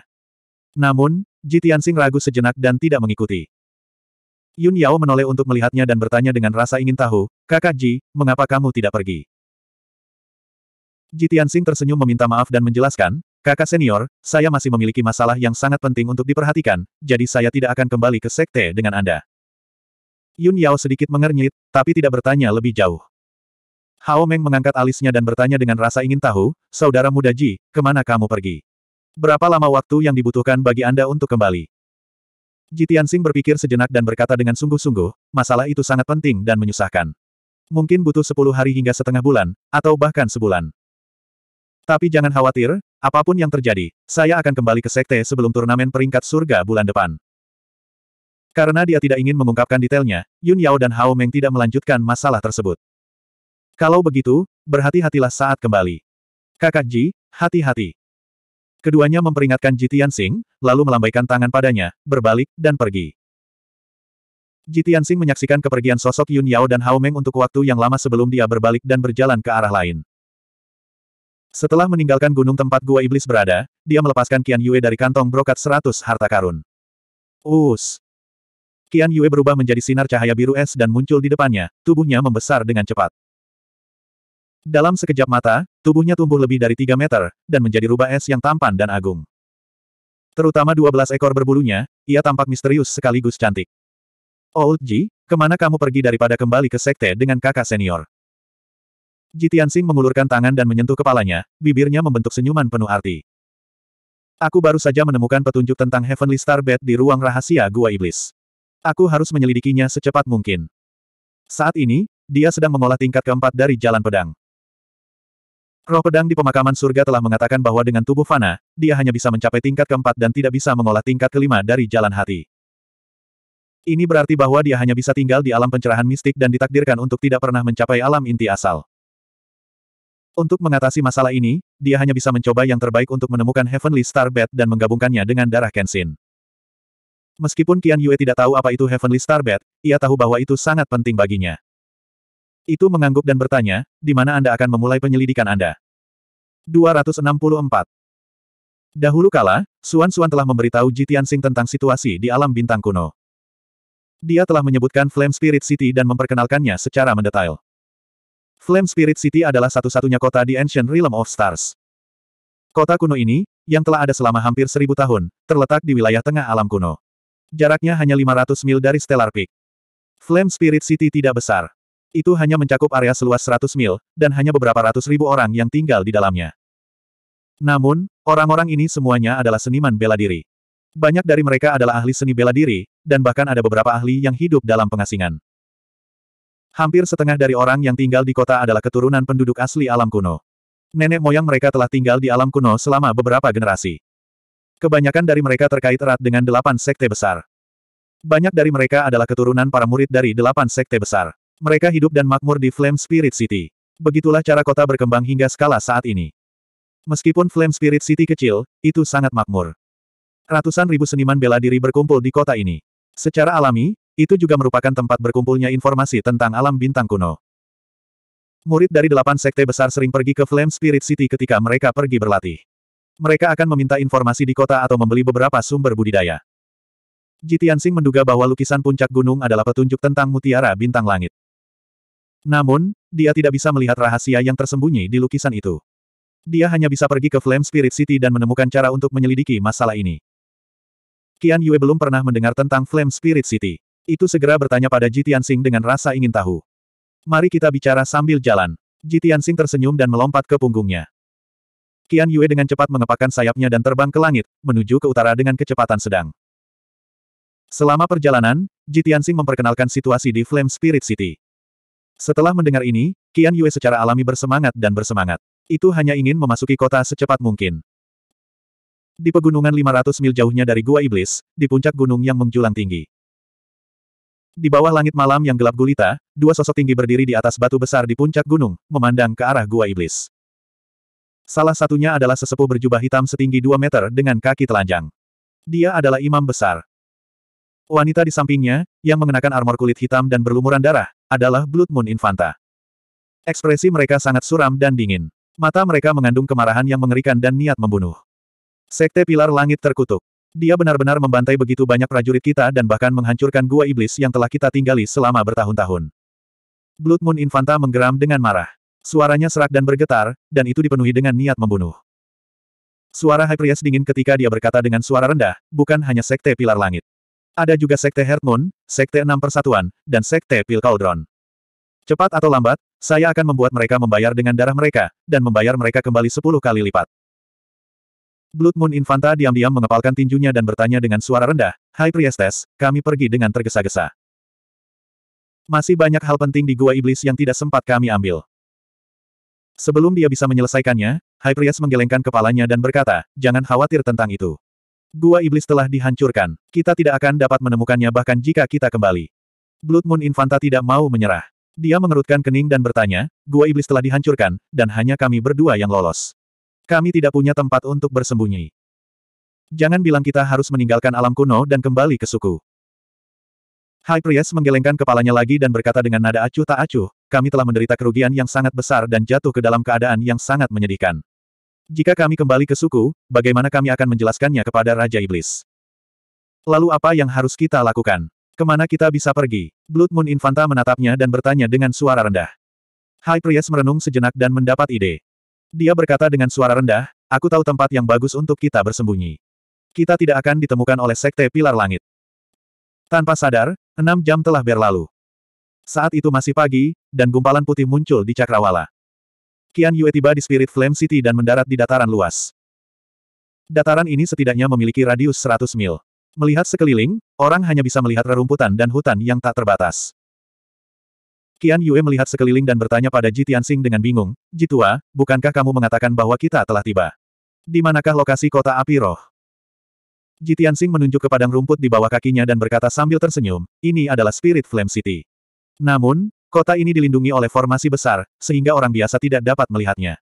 Namun, Ji Tianxing ragu sejenak dan tidak mengikuti. Yun Yao menoleh untuk melihatnya dan bertanya dengan rasa ingin tahu, kakak Ji, mengapa kamu tidak pergi? Ji Tianxing tersenyum meminta maaf dan menjelaskan, Kakak senior, saya masih memiliki masalah yang sangat penting untuk diperhatikan, jadi saya tidak akan kembali ke sekte dengan Anda. Yun Yao sedikit mengernyit, tapi tidak bertanya lebih jauh. Hao Meng mengangkat alisnya dan bertanya dengan rasa ingin tahu, Saudara muda Ji, kemana kamu pergi? Berapa lama waktu yang dibutuhkan bagi Anda untuk kembali? Ji Tianxing berpikir sejenak dan berkata dengan sungguh-sungguh, masalah itu sangat penting dan menyusahkan. Mungkin butuh sepuluh hari hingga setengah bulan, atau bahkan sebulan. Tapi jangan khawatir, apapun yang terjadi, saya akan kembali ke sekte sebelum turnamen peringkat surga bulan depan. Karena dia tidak ingin mengungkapkan detailnya, Yun Yao dan Hao Meng tidak melanjutkan masalah tersebut. Kalau begitu, berhati-hatilah saat kembali. Kakak Ji, hati-hati. Keduanya memperingatkan Ji Sing, lalu melambaikan tangan padanya, berbalik, dan pergi. Ji Sing menyaksikan kepergian sosok Yun Yao dan Hao Meng untuk waktu yang lama sebelum dia berbalik dan berjalan ke arah lain. Setelah meninggalkan gunung tempat gua iblis berada, dia melepaskan Qian Yue dari kantong brokat seratus harta karun. Us! Qian Yue berubah menjadi sinar cahaya biru es dan muncul di depannya, tubuhnya membesar dengan cepat. Dalam sekejap mata, tubuhnya tumbuh lebih dari 3 meter, dan menjadi rubah es yang tampan dan agung. Terutama 12 ekor berbulunya, ia tampak misterius sekaligus cantik. Old Ji, kemana kamu pergi daripada kembali ke sekte dengan kakak senior? Jitiansing mengulurkan tangan dan menyentuh kepalanya, bibirnya membentuk senyuman penuh arti. Aku baru saja menemukan petunjuk tentang Heavenly Star Bed di ruang rahasia Gua Iblis. Aku harus menyelidikinya secepat mungkin. Saat ini, dia sedang mengolah tingkat keempat dari Jalan Pedang. Roh pedang di pemakaman surga telah mengatakan bahwa dengan tubuh fana, dia hanya bisa mencapai tingkat keempat dan tidak bisa mengolah tingkat kelima dari jalan hati. Ini berarti bahwa dia hanya bisa tinggal di alam pencerahan mistik dan ditakdirkan untuk tidak pernah mencapai alam inti asal. Untuk mengatasi masalah ini, dia hanya bisa mencoba yang terbaik untuk menemukan Heavenly Star Bat dan menggabungkannya dengan darah Kenshin. Meskipun Qian Yue tidak tahu apa itu Heavenly Star Bat, ia tahu bahwa itu sangat penting baginya. Itu mengangguk dan bertanya, di mana Anda akan memulai penyelidikan Anda? 264. Dahulu kala, Suan Suan telah memberitahu Ji Tianxing tentang situasi di alam bintang kuno. Dia telah menyebutkan Flame Spirit City dan memperkenalkannya secara mendetail. Flame Spirit City adalah satu-satunya kota di Ancient Realm of Stars. Kota kuno ini, yang telah ada selama hampir seribu tahun, terletak di wilayah tengah alam kuno. Jaraknya hanya 500 mil dari Stellar Peak. Flame Spirit City tidak besar. Itu hanya mencakup area seluas 100 mil, dan hanya beberapa ratus ribu orang yang tinggal di dalamnya. Namun, orang-orang ini semuanya adalah seniman bela diri. Banyak dari mereka adalah ahli seni bela diri, dan bahkan ada beberapa ahli yang hidup dalam pengasingan. Hampir setengah dari orang yang tinggal di kota adalah keturunan penduduk asli alam kuno. Nenek moyang mereka telah tinggal di alam kuno selama beberapa generasi. Kebanyakan dari mereka terkait erat dengan delapan sekte besar. Banyak dari mereka adalah keturunan para murid dari delapan sekte besar. Mereka hidup dan makmur di Flame Spirit City. Begitulah cara kota berkembang hingga skala saat ini. Meskipun Flame Spirit City kecil, itu sangat makmur. Ratusan ribu seniman bela diri berkumpul di kota ini. Secara alami, itu juga merupakan tempat berkumpulnya informasi tentang alam bintang kuno. Murid dari delapan sekte besar sering pergi ke Flame Spirit City ketika mereka pergi berlatih. Mereka akan meminta informasi di kota atau membeli beberapa sumber budidaya. Jitiansing menduga bahwa lukisan puncak gunung adalah petunjuk tentang mutiara bintang langit. Namun, dia tidak bisa melihat rahasia yang tersembunyi di lukisan itu. Dia hanya bisa pergi ke Flame Spirit City dan menemukan cara untuk menyelidiki masalah ini. Qian Yue belum pernah mendengar tentang Flame Spirit City. Itu segera bertanya pada Ji Tianxing dengan rasa ingin tahu. Mari kita bicara sambil jalan. Ji Tianxing tersenyum dan melompat ke punggungnya. Qian Yue dengan cepat mengepakkan sayapnya dan terbang ke langit, menuju ke utara dengan kecepatan sedang. Selama perjalanan, Ji Tianxing memperkenalkan situasi di Flame Spirit City. Setelah mendengar ini, Qian Yue secara alami bersemangat dan bersemangat. Itu hanya ingin memasuki kota secepat mungkin. Di pegunungan 500 mil jauhnya dari Gua Iblis, di puncak gunung yang menjulang tinggi. Di bawah langit malam yang gelap gulita, dua sosok tinggi berdiri di atas batu besar di puncak gunung, memandang ke arah gua iblis. Salah satunya adalah sesepuh berjubah hitam setinggi 2 meter dengan kaki telanjang. Dia adalah imam besar. Wanita di sampingnya, yang mengenakan armor kulit hitam dan berlumuran darah, adalah Blood Moon Infanta. Ekspresi mereka sangat suram dan dingin. Mata mereka mengandung kemarahan yang mengerikan dan niat membunuh. Sekte Pilar Langit terkutuk. Dia benar-benar membantai begitu banyak prajurit kita dan bahkan menghancurkan gua iblis yang telah kita tinggali selama bertahun-tahun. Blood Moon Infanta menggeram dengan marah. Suaranya serak dan bergetar, dan itu dipenuhi dengan niat membunuh. Suara Priest dingin ketika dia berkata dengan suara rendah, bukan hanya Sekte Pilar Langit. Ada juga Sekte Heart Moon, Sekte Enam Persatuan, dan Sekte Pil Cauldron. Cepat atau lambat, saya akan membuat mereka membayar dengan darah mereka, dan membayar mereka kembali sepuluh kali lipat. Blood Moon Infanta diam-diam mengepalkan tinjunya dan bertanya dengan suara rendah, Hai Priestes, kami pergi dengan tergesa-gesa. Masih banyak hal penting di Gua Iblis yang tidak sempat kami ambil. Sebelum dia bisa menyelesaikannya, Hai Priest menggelengkan kepalanya dan berkata, jangan khawatir tentang itu. Gua Iblis telah dihancurkan. Kita tidak akan dapat menemukannya bahkan jika kita kembali. Blood Moon Infanta tidak mau menyerah. Dia mengerutkan kening dan bertanya, Gua Iblis telah dihancurkan, dan hanya kami berdua yang lolos. Kami tidak punya tempat untuk bersembunyi. Jangan bilang kita harus meninggalkan alam kuno dan kembali ke suku. High Priest menggelengkan kepalanya lagi dan berkata dengan nada acuh tak acuh, kami telah menderita kerugian yang sangat besar dan jatuh ke dalam keadaan yang sangat menyedihkan. Jika kami kembali ke suku, bagaimana kami akan menjelaskannya kepada Raja Iblis? Lalu apa yang harus kita lakukan? Kemana kita bisa pergi? Blood Moon Infanta menatapnya dan bertanya dengan suara rendah. High Priest merenung sejenak dan mendapat ide. Dia berkata dengan suara rendah, aku tahu tempat yang bagus untuk kita bersembunyi. Kita tidak akan ditemukan oleh Sekte Pilar Langit. Tanpa sadar, enam jam telah berlalu. Saat itu masih pagi, dan gumpalan putih muncul di Cakrawala. Kian Yue tiba di Spirit Flame City dan mendarat di dataran luas. Dataran ini setidaknya memiliki radius 100 mil. Melihat sekeliling, orang hanya bisa melihat rerumputan dan hutan yang tak terbatas. Qian Yue melihat sekeliling dan bertanya pada Ji Tianxing dengan bingung, Jitua, bukankah kamu mengatakan bahwa kita telah tiba? Di manakah lokasi kota api roh? Ji Tianxing menunjuk ke padang rumput di bawah kakinya dan berkata sambil tersenyum, ini adalah Spirit Flame City. Namun, kota ini dilindungi oleh formasi besar, sehingga orang biasa tidak dapat melihatnya.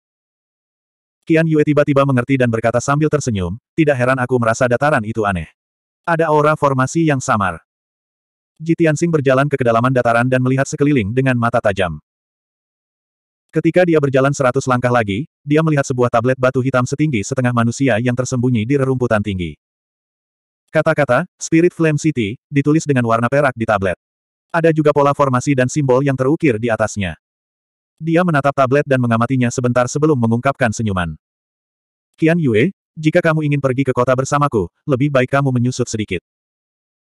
Qian Yue tiba-tiba mengerti dan berkata sambil tersenyum, tidak heran aku merasa dataran itu aneh. Ada aura formasi yang samar. Ji Tianxing berjalan ke kedalaman dataran dan melihat sekeliling dengan mata tajam. Ketika dia berjalan seratus langkah lagi, dia melihat sebuah tablet batu hitam setinggi setengah manusia yang tersembunyi di rerumputan tinggi. Kata-kata, Spirit Flame City, ditulis dengan warna perak di tablet. Ada juga pola formasi dan simbol yang terukir di atasnya. Dia menatap tablet dan mengamatinya sebentar sebelum mengungkapkan senyuman. Qian Yue, jika kamu ingin pergi ke kota bersamaku, lebih baik kamu menyusut sedikit.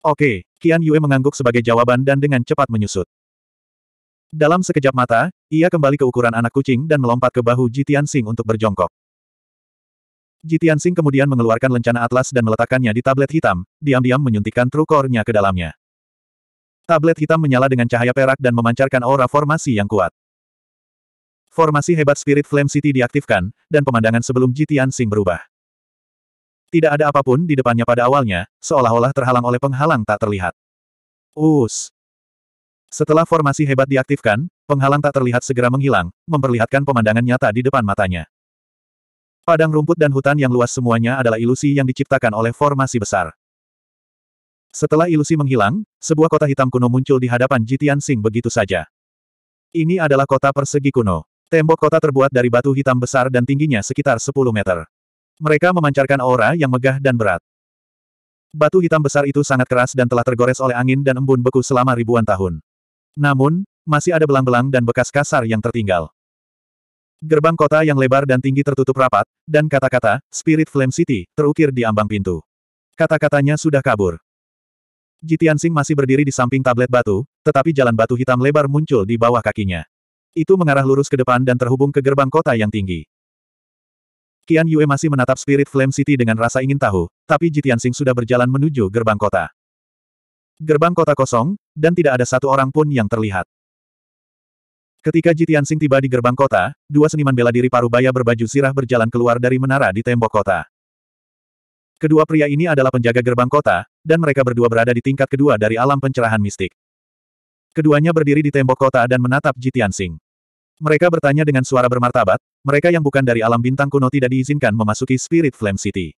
Oke, Qian Yue mengangguk sebagai jawaban dan dengan cepat menyusut. Dalam sekejap mata, ia kembali ke ukuran anak kucing dan melompat ke bahu Jitian Sing untuk berjongkok. Jitian Sing kemudian mengeluarkan lencana atlas dan meletakkannya di tablet hitam, diam-diam menyuntikkan trukornya ke dalamnya. Tablet hitam menyala dengan cahaya perak dan memancarkan aura formasi yang kuat. Formasi hebat Spirit Flame City diaktifkan, dan pemandangan sebelum Jitian Sing berubah. Tidak ada apapun di depannya pada awalnya, seolah-olah terhalang oleh penghalang tak terlihat. Us. Setelah formasi hebat diaktifkan, penghalang tak terlihat segera menghilang, memperlihatkan pemandangan nyata di depan matanya. Padang rumput dan hutan yang luas semuanya adalah ilusi yang diciptakan oleh formasi besar. Setelah ilusi menghilang, sebuah kota hitam kuno muncul di hadapan Jitian Sing begitu saja. Ini adalah kota persegi kuno. Tembok kota terbuat dari batu hitam besar dan tingginya sekitar 10 meter. Mereka memancarkan aura yang megah dan berat. Batu hitam besar itu sangat keras dan telah tergores oleh angin dan embun beku selama ribuan tahun. Namun, masih ada belang-belang dan bekas kasar yang tertinggal. Gerbang kota yang lebar dan tinggi tertutup rapat, dan kata-kata, Spirit Flame City, terukir di ambang pintu. Kata-katanya sudah kabur. Jitian Jitiansing masih berdiri di samping tablet batu, tetapi jalan batu hitam lebar muncul di bawah kakinya. Itu mengarah lurus ke depan dan terhubung ke gerbang kota yang tinggi. Qian Yue masih menatap Spirit Flame City dengan rasa ingin tahu, tapi Jitian Sing sudah berjalan menuju gerbang kota. Gerbang kota kosong, dan tidak ada satu orang pun yang terlihat. Ketika Jitian Sing tiba di gerbang kota, dua seniman bela diri baya berbaju sirah berjalan keluar dari menara di tembok kota. Kedua pria ini adalah penjaga gerbang kota, dan mereka berdua berada di tingkat kedua dari alam pencerahan mistik. Keduanya berdiri di tembok kota dan menatap Jitian Sing. Mereka bertanya dengan suara bermartabat, mereka yang bukan dari alam bintang kuno tidak diizinkan memasuki Spirit Flame City.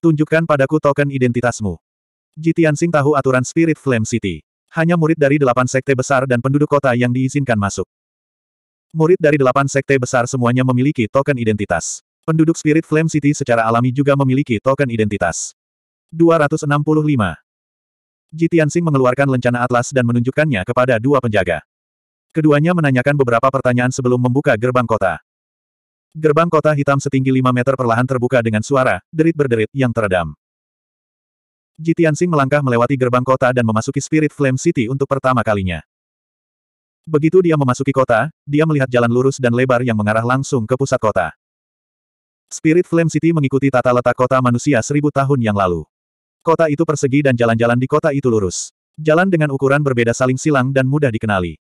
Tunjukkan padaku token identitasmu. Ji Tianxing tahu aturan Spirit Flame City. Hanya murid dari delapan sekte besar dan penduduk kota yang diizinkan masuk. Murid dari delapan sekte besar semuanya memiliki token identitas. Penduduk Spirit Flame City secara alami juga memiliki token identitas. 265. Ji Tianxing mengeluarkan lencana atlas dan menunjukkannya kepada dua penjaga. Keduanya menanyakan beberapa pertanyaan sebelum membuka gerbang kota. Gerbang kota hitam setinggi 5 meter perlahan terbuka dengan suara, derit berderit, yang teredam. Jitiansing melangkah melewati gerbang kota dan memasuki Spirit Flame City untuk pertama kalinya. Begitu dia memasuki kota, dia melihat jalan lurus dan lebar yang mengarah langsung ke pusat kota. Spirit Flame City mengikuti tata letak kota manusia seribu tahun yang lalu. Kota itu persegi dan jalan-jalan di kota itu lurus. Jalan dengan ukuran berbeda saling silang dan mudah dikenali.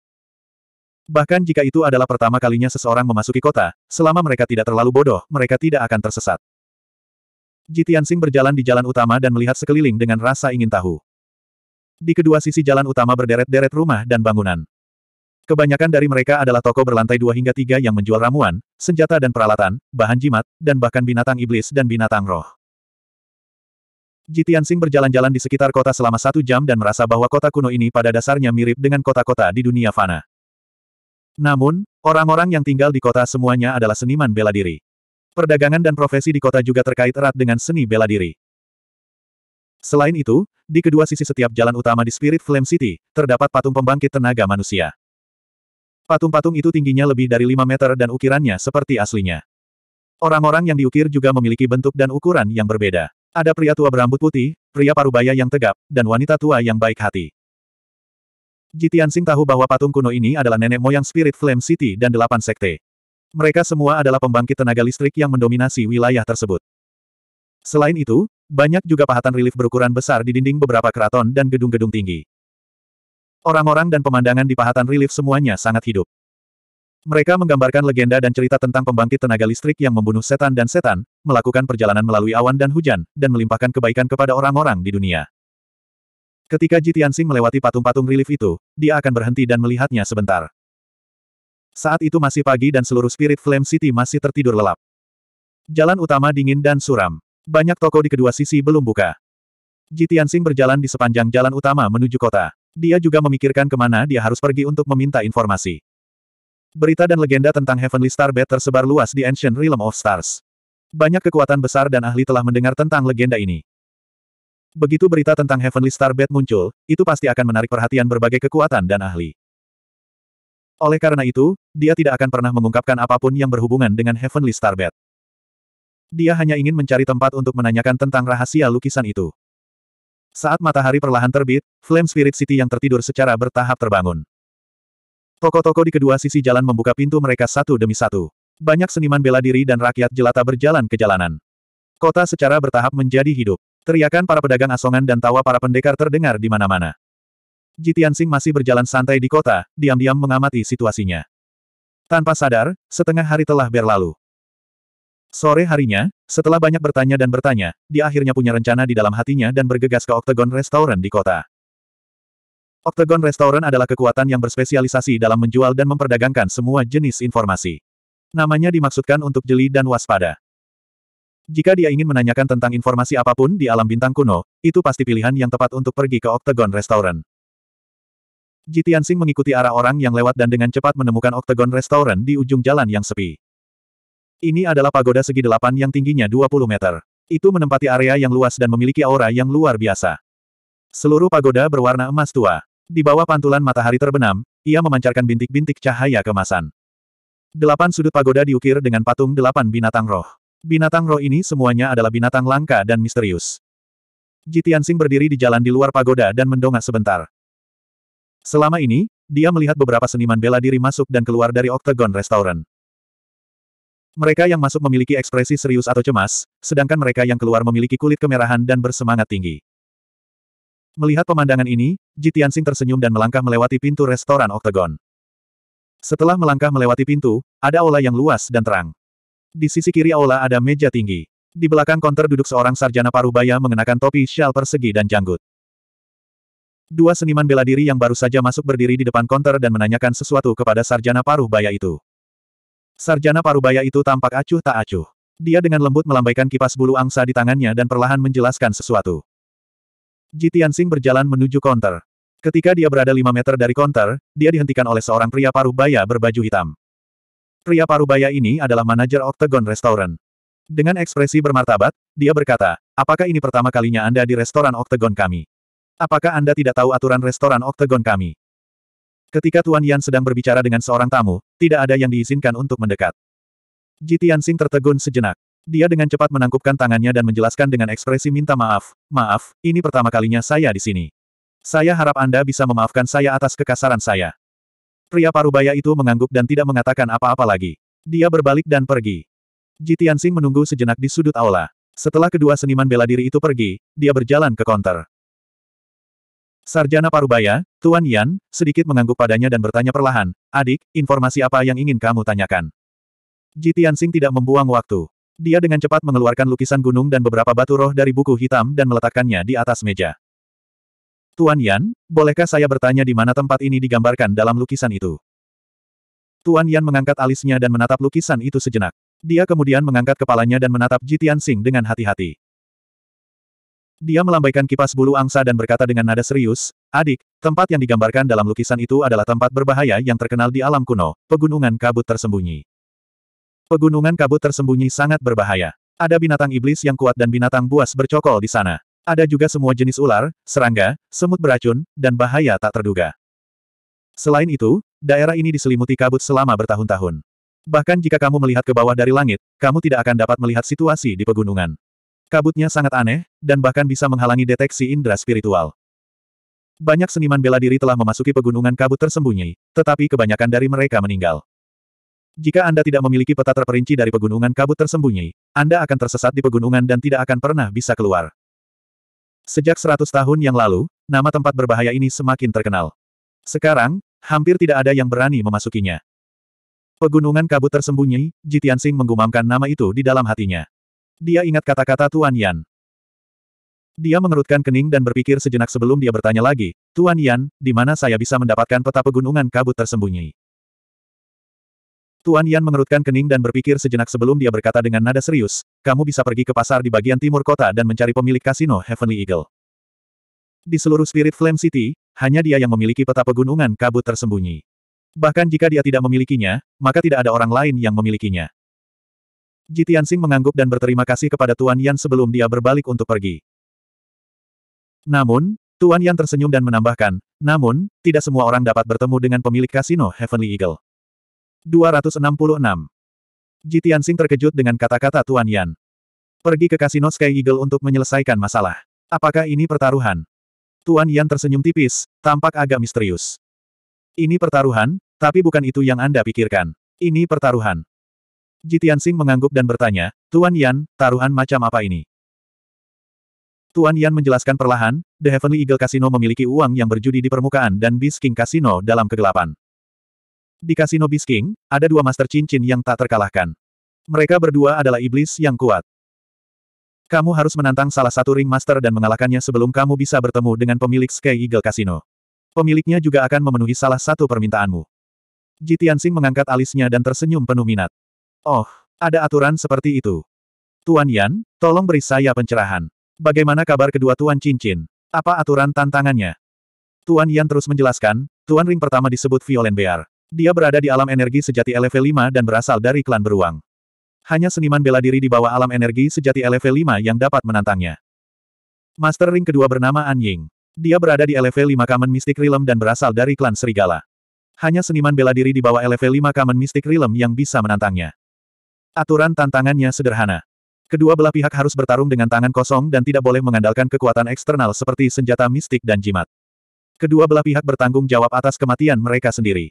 Bahkan jika itu adalah pertama kalinya seseorang memasuki kota, selama mereka tidak terlalu bodoh, mereka tidak akan tersesat. Jitiansing berjalan di jalan utama dan melihat sekeliling dengan rasa ingin tahu. Di kedua sisi jalan utama berderet-deret rumah dan bangunan. Kebanyakan dari mereka adalah toko berlantai dua hingga tiga yang menjual ramuan, senjata dan peralatan, bahan jimat, dan bahkan binatang iblis dan binatang roh. Jitiansing berjalan-jalan di sekitar kota selama satu jam dan merasa bahwa kota kuno ini pada dasarnya mirip dengan kota-kota di dunia fana. Namun, orang-orang yang tinggal di kota semuanya adalah seniman bela diri. Perdagangan dan profesi di kota juga terkait erat dengan seni bela diri. Selain itu, di kedua sisi setiap jalan utama di Spirit Flame City, terdapat patung pembangkit tenaga manusia. Patung-patung itu tingginya lebih dari 5 meter dan ukirannya seperti aslinya. Orang-orang yang diukir juga memiliki bentuk dan ukuran yang berbeda. Ada pria tua berambut putih, pria parubaya yang tegap, dan wanita tua yang baik hati. Jitian Sing tahu bahwa patung kuno ini adalah nenek moyang Spirit Flame City dan delapan sekte. Mereka semua adalah pembangkit tenaga listrik yang mendominasi wilayah tersebut. Selain itu, banyak juga pahatan relief berukuran besar di dinding beberapa keraton dan gedung-gedung tinggi. Orang-orang dan pemandangan di pahatan relief semuanya sangat hidup. Mereka menggambarkan legenda dan cerita tentang pembangkit tenaga listrik yang membunuh setan dan setan, melakukan perjalanan melalui awan dan hujan, dan melimpahkan kebaikan kepada orang-orang di dunia. Ketika Jitiansing melewati patung-patung relief itu, dia akan berhenti dan melihatnya sebentar. Saat itu masih pagi dan seluruh Spirit Flame City masih tertidur lelap. Jalan utama dingin dan suram. Banyak toko di kedua sisi belum buka. Jitiansing berjalan di sepanjang jalan utama menuju kota. Dia juga memikirkan kemana dia harus pergi untuk meminta informasi. Berita dan legenda tentang Heavenly Star Bed tersebar luas di Ancient Realm of Stars. Banyak kekuatan besar dan ahli telah mendengar tentang legenda ini. Begitu berita tentang Heavenly Starbed muncul, itu pasti akan menarik perhatian berbagai kekuatan dan ahli. Oleh karena itu, dia tidak akan pernah mengungkapkan apapun yang berhubungan dengan Heavenly Starbed. Dia hanya ingin mencari tempat untuk menanyakan tentang rahasia lukisan itu. Saat matahari perlahan terbit, Flame Spirit City yang tertidur secara bertahap terbangun. Toko-toko di kedua sisi jalan membuka pintu mereka satu demi satu. Banyak seniman bela diri dan rakyat jelata berjalan ke jalanan. Kota secara bertahap menjadi hidup. Teriakan para pedagang asongan dan tawa para pendekar terdengar di mana-mana. Jitiansing masih berjalan santai di kota, diam-diam mengamati situasinya. Tanpa sadar, setengah hari telah berlalu. Sore harinya, setelah banyak bertanya dan bertanya, dia akhirnya punya rencana di dalam hatinya dan bergegas ke Octagon Restaurant di kota. Octagon Restaurant adalah kekuatan yang berspesialisasi dalam menjual dan memperdagangkan semua jenis informasi. Namanya dimaksudkan untuk jeli dan waspada. Jika dia ingin menanyakan tentang informasi apapun di alam bintang kuno, itu pasti pilihan yang tepat untuk pergi ke Octagon Restaurant. Jitiansing mengikuti arah orang yang lewat dan dengan cepat menemukan Octagon Restaurant di ujung jalan yang sepi. Ini adalah pagoda segi delapan yang tingginya 20 meter. Itu menempati area yang luas dan memiliki aura yang luar biasa. Seluruh pagoda berwarna emas tua. Di bawah pantulan matahari terbenam, ia memancarkan bintik-bintik cahaya kemasan. Delapan sudut pagoda diukir dengan patung delapan binatang roh. Binatang roh ini semuanya adalah binatang langka dan misterius. Jitiansing berdiri di jalan di luar pagoda dan mendongak sebentar. Selama ini, dia melihat beberapa seniman bela diri masuk dan keluar dari Octagon Restaurant. Mereka yang masuk memiliki ekspresi serius atau cemas, sedangkan mereka yang keluar memiliki kulit kemerahan dan bersemangat tinggi. Melihat pemandangan ini, Jitiansing tersenyum dan melangkah melewati pintu restoran Octagon. Setelah melangkah melewati pintu, ada aula yang luas dan terang. Di sisi kiri aula ada meja tinggi. Di belakang konter duduk seorang sarjana parubaya mengenakan topi shawl persegi dan janggut. Dua seniman bela diri yang baru saja masuk berdiri di depan konter dan menanyakan sesuatu kepada sarjana parubaya itu. Sarjana parubaya itu tampak acuh tak acuh. Dia dengan lembut melambaikan kipas bulu angsa di tangannya dan perlahan menjelaskan sesuatu. Jitian Singh berjalan menuju konter. Ketika dia berada lima meter dari konter, dia dihentikan oleh seorang pria parubaya berbaju hitam. Pria parubaya ini adalah manajer Octagon Restaurant. Dengan ekspresi bermartabat, dia berkata, apakah ini pertama kalinya Anda di restoran Octagon kami? Apakah Anda tidak tahu aturan restoran Octagon kami? Ketika Tuan Yan sedang berbicara dengan seorang tamu, tidak ada yang diizinkan untuk mendekat. Jitian Sing tertegun sejenak. Dia dengan cepat menangkupkan tangannya dan menjelaskan dengan ekspresi minta maaf, maaf, ini pertama kalinya saya di sini. Saya harap Anda bisa memaafkan saya atas kekasaran saya. Pria parubaya itu mengangguk dan tidak mengatakan apa-apa lagi. Dia berbalik dan pergi. Ji Tianxing menunggu sejenak di sudut aula. Setelah kedua seniman bela diri itu pergi, dia berjalan ke konter. Sarjana Parubaya, Tuan Yan, sedikit mengangguk padanya dan bertanya perlahan, Adik, informasi apa yang ingin kamu tanyakan? Ji Tianxing tidak membuang waktu. Dia dengan cepat mengeluarkan lukisan gunung dan beberapa batu roh dari buku hitam dan meletakkannya di atas meja. Tuan Yan, bolehkah saya bertanya di mana tempat ini digambarkan dalam lukisan itu? Tuan Yan mengangkat alisnya dan menatap lukisan itu sejenak. Dia kemudian mengangkat kepalanya dan menatap Jitian Sing dengan hati-hati. Dia melambaikan kipas bulu angsa dan berkata dengan nada serius, Adik, tempat yang digambarkan dalam lukisan itu adalah tempat berbahaya yang terkenal di alam kuno, pegunungan kabut tersembunyi. Pegunungan kabut tersembunyi sangat berbahaya. Ada binatang iblis yang kuat dan binatang buas bercokol di sana. Ada juga semua jenis ular, serangga, semut beracun, dan bahaya tak terduga. Selain itu, daerah ini diselimuti kabut selama bertahun-tahun. Bahkan jika kamu melihat ke bawah dari langit, kamu tidak akan dapat melihat situasi di pegunungan. Kabutnya sangat aneh, dan bahkan bisa menghalangi deteksi indera spiritual. Banyak seniman bela diri telah memasuki pegunungan kabut tersembunyi, tetapi kebanyakan dari mereka meninggal. Jika Anda tidak memiliki peta terperinci dari pegunungan kabut tersembunyi, Anda akan tersesat di pegunungan dan tidak akan pernah bisa keluar. Sejak seratus tahun yang lalu, nama tempat berbahaya ini semakin terkenal. Sekarang, hampir tidak ada yang berani memasukinya. Pegunungan kabut tersembunyi, Jitian Sing menggumamkan nama itu di dalam hatinya. Dia ingat kata-kata Tuan Yan. Dia mengerutkan kening dan berpikir sejenak sebelum dia bertanya lagi, Tuan Yan, di mana saya bisa mendapatkan peta pegunungan kabut tersembunyi? Tuan Yan mengerutkan kening dan berpikir sejenak sebelum dia berkata dengan nada serius, kamu bisa pergi ke pasar di bagian timur kota dan mencari pemilik kasino Heavenly Eagle. Di seluruh Spirit Flame City, hanya dia yang memiliki peta pegunungan kabut tersembunyi. Bahkan jika dia tidak memilikinya, maka tidak ada orang lain yang memilikinya. Tianxing mengangguk dan berterima kasih kepada Tuan Yan sebelum dia berbalik untuk pergi. Namun, Tuan Yan tersenyum dan menambahkan, namun, tidak semua orang dapat bertemu dengan pemilik kasino Heavenly Eagle. 266. Ji Tianxing terkejut dengan kata-kata Tuan Yan. Pergi ke kasino Sky Eagle untuk menyelesaikan masalah. Apakah ini pertaruhan? Tuan Yan tersenyum tipis, tampak agak misterius. Ini pertaruhan, tapi bukan itu yang Anda pikirkan. Ini pertaruhan. Ji Tianxing mengangguk dan bertanya, Tuan Yan, taruhan macam apa ini? Tuan Yan menjelaskan perlahan, The Heavenly Eagle Casino memiliki uang yang berjudi di permukaan dan Beast Casino dalam kegelapan. Di kasino Bisking ada dua master cincin yang tak terkalahkan. Mereka berdua adalah iblis yang kuat. Kamu harus menantang salah satu ring master dan mengalahkannya sebelum kamu bisa bertemu dengan pemilik Sky Eagle Casino. Pemiliknya juga akan memenuhi salah satu permintaanmu. Ji mengangkat alisnya dan tersenyum penuh minat. Oh, ada aturan seperti itu. Tuan Yan, tolong beri saya pencerahan. Bagaimana kabar kedua Tuan Cincin? Apa aturan tantangannya? Tuan Yan terus menjelaskan, Tuan Ring pertama disebut Violent Bear. Dia berada di alam energi sejati level 5 dan berasal dari klan beruang. Hanya seniman bela diri di bawah alam energi sejati level 5 yang dapat menantangnya. Master Ring kedua bernama An Ying. Dia berada di level 5 Kamen Mystic Realm dan berasal dari klan Serigala. Hanya seniman bela diri di bawah level 5 Kamen Mystic Realm yang bisa menantangnya. Aturan tantangannya sederhana. Kedua belah pihak harus bertarung dengan tangan kosong dan tidak boleh mengandalkan kekuatan eksternal seperti senjata mistik dan jimat. Kedua belah pihak bertanggung jawab atas kematian mereka sendiri.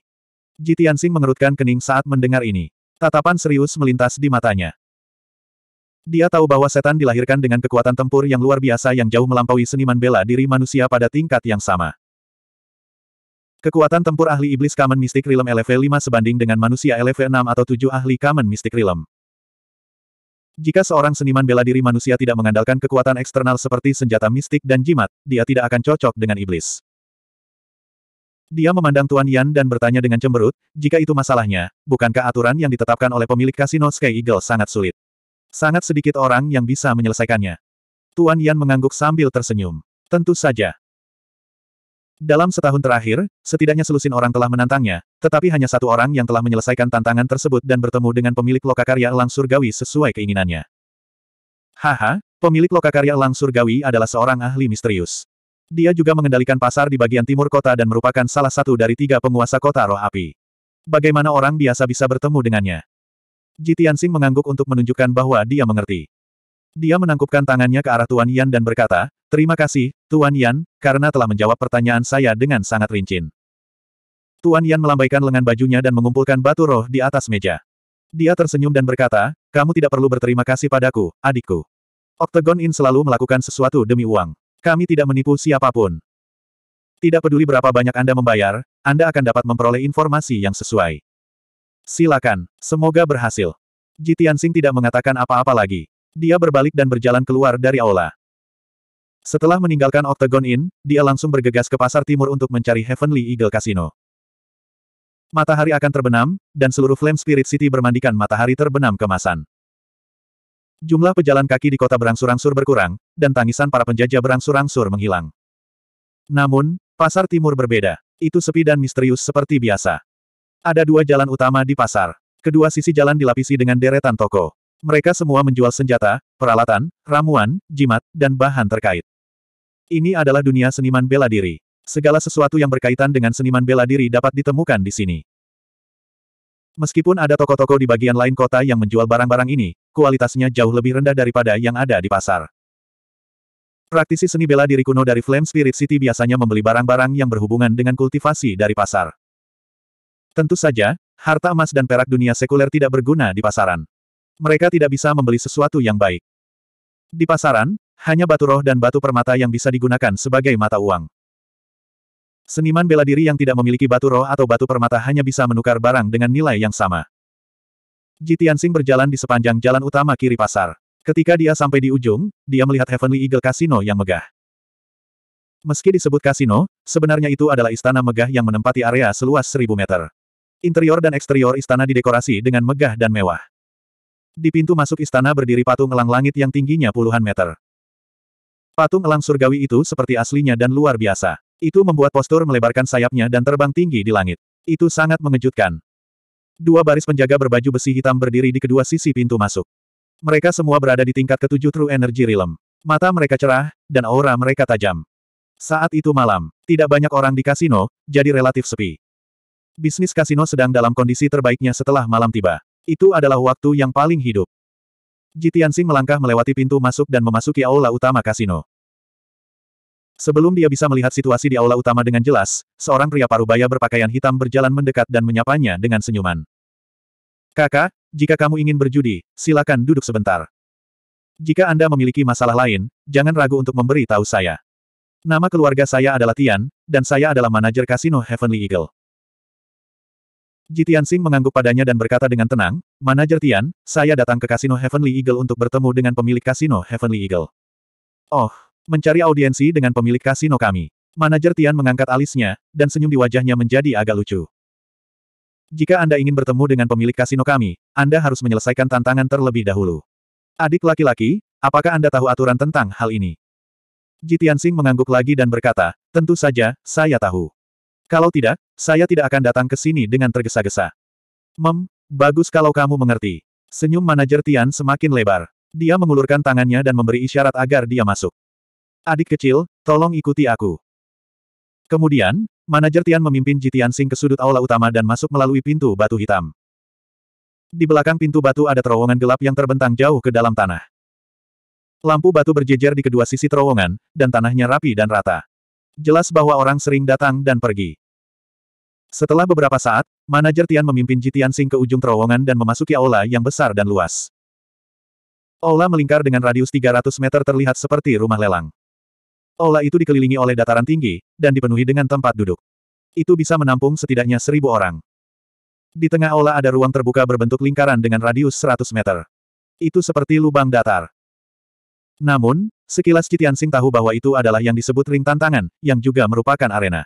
Ji Tianxing mengerutkan kening saat mendengar ini. Tatapan serius melintas di matanya. Dia tahu bahwa setan dilahirkan dengan kekuatan tempur yang luar biasa yang jauh melampaui seniman bela diri manusia pada tingkat yang sama. Kekuatan tempur ahli iblis Kamen Mistik Realm LV5 sebanding dengan manusia LV6 atau 7 ahli Kamen Mistik Realm. Jika seorang seniman bela diri manusia tidak mengandalkan kekuatan eksternal seperti senjata mistik dan jimat, dia tidak akan cocok dengan iblis. Dia memandang Tuan Yan dan bertanya dengan cemberut, jika itu masalahnya, bukankah aturan yang ditetapkan oleh pemilik kasino Sky Eagle sangat sulit? Sangat sedikit orang yang bisa menyelesaikannya. Tuan Yan mengangguk sambil tersenyum. Tentu saja. Dalam setahun terakhir, setidaknya selusin orang telah menantangnya, tetapi hanya satu orang yang telah menyelesaikan tantangan tersebut dan bertemu dengan pemilik lokakarya elang surgawi sesuai keinginannya. Haha, pemilik lokakarya elang surgawi adalah seorang ahli misterius. Dia juga mengendalikan pasar di bagian timur kota dan merupakan salah satu dari tiga penguasa kota roh api. Bagaimana orang biasa bisa bertemu dengannya? Tianxing mengangguk untuk menunjukkan bahwa dia mengerti. Dia menangkupkan tangannya ke arah Tuan Yan dan berkata, Terima kasih, Tuan Yan, karena telah menjawab pertanyaan saya dengan sangat rinci." Tuan Yan melambaikan lengan bajunya dan mengumpulkan batu roh di atas meja. Dia tersenyum dan berkata, kamu tidak perlu berterima kasih padaku, adikku. Octagon In selalu melakukan sesuatu demi uang. Kami tidak menipu siapapun. Tidak peduli berapa banyak Anda membayar, Anda akan dapat memperoleh informasi yang sesuai. Silakan, semoga berhasil. Jitian Sing tidak mengatakan apa-apa lagi. Dia berbalik dan berjalan keluar dari aula. Setelah meninggalkan Octagon Inn, dia langsung bergegas ke pasar timur untuk mencari Heavenly Eagle Casino. Matahari akan terbenam, dan seluruh Flame Spirit City bermandikan matahari terbenam kemasan. Jumlah pejalan kaki di kota berangsur-angsur berkurang, dan tangisan para penjajah berangsur-angsur menghilang. Namun, pasar timur berbeda. Itu sepi dan misterius seperti biasa. Ada dua jalan utama di pasar. Kedua sisi jalan dilapisi dengan deretan toko. Mereka semua menjual senjata, peralatan, ramuan, jimat, dan bahan terkait. Ini adalah dunia seniman bela diri. Segala sesuatu yang berkaitan dengan seniman bela diri dapat ditemukan di sini. Meskipun ada toko-toko di bagian lain kota yang menjual barang-barang ini, kualitasnya jauh lebih rendah daripada yang ada di pasar. Praktisi seni bela diri kuno dari Flame Spirit City biasanya membeli barang-barang yang berhubungan dengan kultivasi dari pasar. Tentu saja, harta emas dan perak dunia sekuler tidak berguna di pasaran. Mereka tidak bisa membeli sesuatu yang baik. Di pasaran, hanya batu roh dan batu permata yang bisa digunakan sebagai mata uang. Seniman bela diri yang tidak memiliki batu roh atau batu permata hanya bisa menukar barang dengan nilai yang sama. Jitian Sing berjalan di sepanjang jalan utama kiri pasar. Ketika dia sampai di ujung, dia melihat Heavenly Eagle Casino yang megah. Meski disebut kasino, sebenarnya itu adalah istana megah yang menempati area seluas seribu meter. Interior dan eksterior istana didekorasi dengan megah dan mewah. Di pintu masuk istana berdiri patung elang langit yang tingginya puluhan meter. Patung elang surgawi itu seperti aslinya dan luar biasa. Itu membuat postur melebarkan sayapnya dan terbang tinggi di langit. Itu sangat mengejutkan. Dua baris penjaga berbaju besi hitam berdiri di kedua sisi pintu masuk. Mereka semua berada di tingkat ketujuh True Energy Realm. Mata mereka cerah, dan aura mereka tajam. Saat itu malam, tidak banyak orang di kasino, jadi relatif sepi. Bisnis kasino sedang dalam kondisi terbaiknya setelah malam tiba. Itu adalah waktu yang paling hidup. Jitiansing melangkah melewati pintu masuk dan memasuki aula utama kasino. Sebelum dia bisa melihat situasi di aula utama dengan jelas, seorang pria parubaya berpakaian hitam berjalan mendekat dan menyapanya dengan senyuman. Kakak, jika kamu ingin berjudi, silakan duduk sebentar. Jika Anda memiliki masalah lain, jangan ragu untuk memberi tahu saya. Nama keluarga saya adalah Tian, dan saya adalah manajer kasino Heavenly Eagle. Jitian Sing mengangguk padanya dan berkata dengan tenang, Manajer Tian, saya datang ke kasino Heavenly Eagle untuk bertemu dengan pemilik kasino Heavenly Eagle. Oh, Mencari audiensi dengan pemilik kasino kami. Manajer Tian mengangkat alisnya, dan senyum di wajahnya menjadi agak lucu. Jika Anda ingin bertemu dengan pemilik kasino kami, Anda harus menyelesaikan tantangan terlebih dahulu. Adik laki-laki, apakah Anda tahu aturan tentang hal ini? Jitian Sing mengangguk lagi dan berkata, tentu saja, saya tahu. Kalau tidak, saya tidak akan datang ke sini dengan tergesa-gesa. Mem, bagus kalau kamu mengerti. Senyum manajer Tian semakin lebar. Dia mengulurkan tangannya dan memberi isyarat agar dia masuk. Adik kecil, tolong ikuti aku. Kemudian, manajer Tian memimpin Jitian Sing ke sudut aula utama dan masuk melalui pintu batu hitam. Di belakang pintu batu ada terowongan gelap yang terbentang jauh ke dalam tanah. Lampu batu berjejer di kedua sisi terowongan, dan tanahnya rapi dan rata. Jelas bahwa orang sering datang dan pergi. Setelah beberapa saat, manajer Tian memimpin Jitian Sing ke ujung terowongan dan memasuki aula yang besar dan luas. Aula melingkar dengan radius 300 meter terlihat seperti rumah lelang. Aula itu dikelilingi oleh dataran tinggi, dan dipenuhi dengan tempat duduk. Itu bisa menampung setidaknya seribu orang. Di tengah aula ada ruang terbuka berbentuk lingkaran dengan radius 100 meter. Itu seperti lubang datar. Namun, sekilas Citiansing tahu bahwa itu adalah yang disebut ring tantangan, yang juga merupakan arena.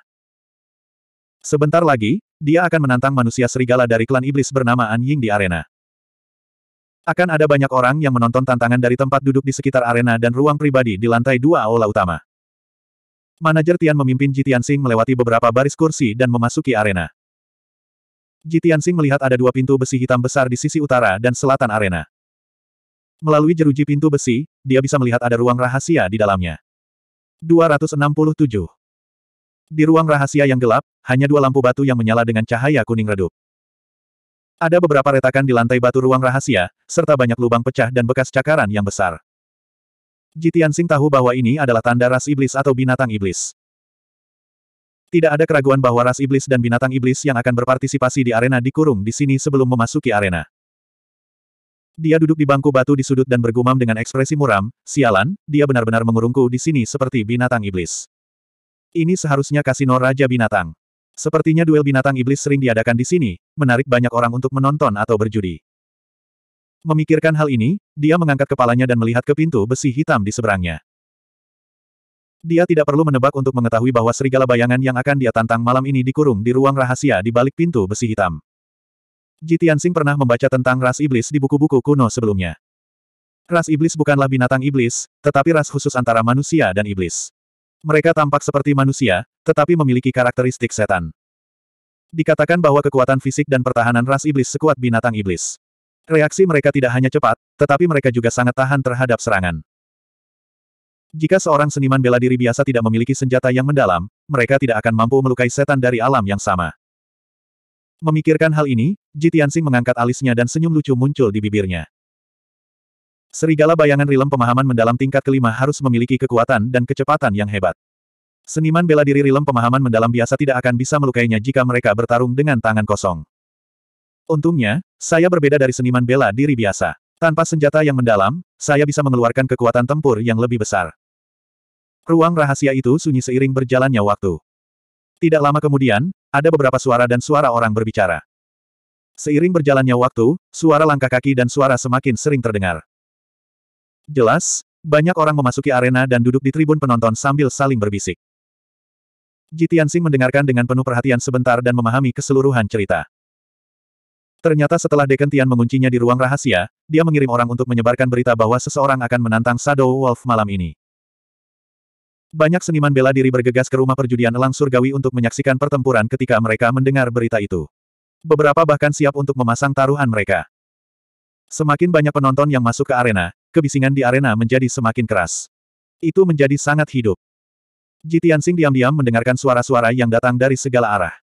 Sebentar lagi, dia akan menantang manusia serigala dari klan iblis bernama An Ying di arena. Akan ada banyak orang yang menonton tantangan dari tempat duduk di sekitar arena dan ruang pribadi di lantai dua aula utama. Manajer Tian memimpin Jitian Sing melewati beberapa baris kursi dan memasuki arena. Jitian Sing melihat ada dua pintu besi hitam besar di sisi utara dan selatan arena. Melalui jeruji pintu besi, dia bisa melihat ada ruang rahasia di dalamnya. 267. Di ruang rahasia yang gelap, hanya dua lampu batu yang menyala dengan cahaya kuning redup. Ada beberapa retakan di lantai batu ruang rahasia, serta banyak lubang pecah dan bekas cakaran yang besar. Jitian sing tahu bahwa ini adalah tanda ras iblis atau binatang iblis. Tidak ada keraguan bahwa ras iblis dan binatang iblis yang akan berpartisipasi di arena dikurung di sini sebelum memasuki arena. Dia duduk di bangku batu di sudut dan bergumam dengan ekspresi muram, sialan, dia benar-benar mengurungku di sini seperti binatang iblis. Ini seharusnya kasino Raja Binatang. Sepertinya duel binatang iblis sering diadakan di sini, menarik banyak orang untuk menonton atau berjudi. Memikirkan hal ini, dia mengangkat kepalanya dan melihat ke pintu besi hitam di seberangnya. Dia tidak perlu menebak untuk mengetahui bahwa serigala bayangan yang akan dia tantang malam ini dikurung di ruang rahasia di balik pintu besi hitam. Jitiansing pernah membaca tentang ras iblis di buku-buku kuno sebelumnya. Ras iblis bukanlah binatang iblis, tetapi ras khusus antara manusia dan iblis. Mereka tampak seperti manusia, tetapi memiliki karakteristik setan. Dikatakan bahwa kekuatan fisik dan pertahanan ras iblis sekuat binatang iblis. Reaksi mereka tidak hanya cepat, tetapi mereka juga sangat tahan terhadap serangan. Jika seorang seniman bela diri biasa tidak memiliki senjata yang mendalam, mereka tidak akan mampu melukai setan dari alam yang sama. Memikirkan hal ini, Jitiansing mengangkat alisnya dan senyum lucu muncul di bibirnya. Serigala bayangan rilem pemahaman mendalam tingkat kelima harus memiliki kekuatan dan kecepatan yang hebat. Seniman bela diri rilem pemahaman mendalam biasa tidak akan bisa melukainya jika mereka bertarung dengan tangan kosong. Untungnya, saya berbeda dari seniman bela diri biasa. Tanpa senjata yang mendalam, saya bisa mengeluarkan kekuatan tempur yang lebih besar. Ruang rahasia itu sunyi seiring berjalannya waktu. Tidak lama kemudian, ada beberapa suara dan suara orang berbicara. Seiring berjalannya waktu, suara langkah kaki dan suara semakin sering terdengar. Jelas, banyak orang memasuki arena dan duduk di tribun penonton sambil saling berbisik. Jitian Sing mendengarkan dengan penuh perhatian sebentar dan memahami keseluruhan cerita. Ternyata setelah Deken Tian menguncinya di ruang rahasia, dia mengirim orang untuk menyebarkan berita bahwa seseorang akan menantang Shadow Wolf malam ini. Banyak seniman bela diri bergegas ke rumah perjudian Elang Surgawi untuk menyaksikan pertempuran ketika mereka mendengar berita itu. Beberapa bahkan siap untuk memasang taruhan mereka. Semakin banyak penonton yang masuk ke arena, kebisingan di arena menjadi semakin keras. Itu menjadi sangat hidup. Jitian Sing diam-diam mendengarkan suara-suara yang datang dari segala arah.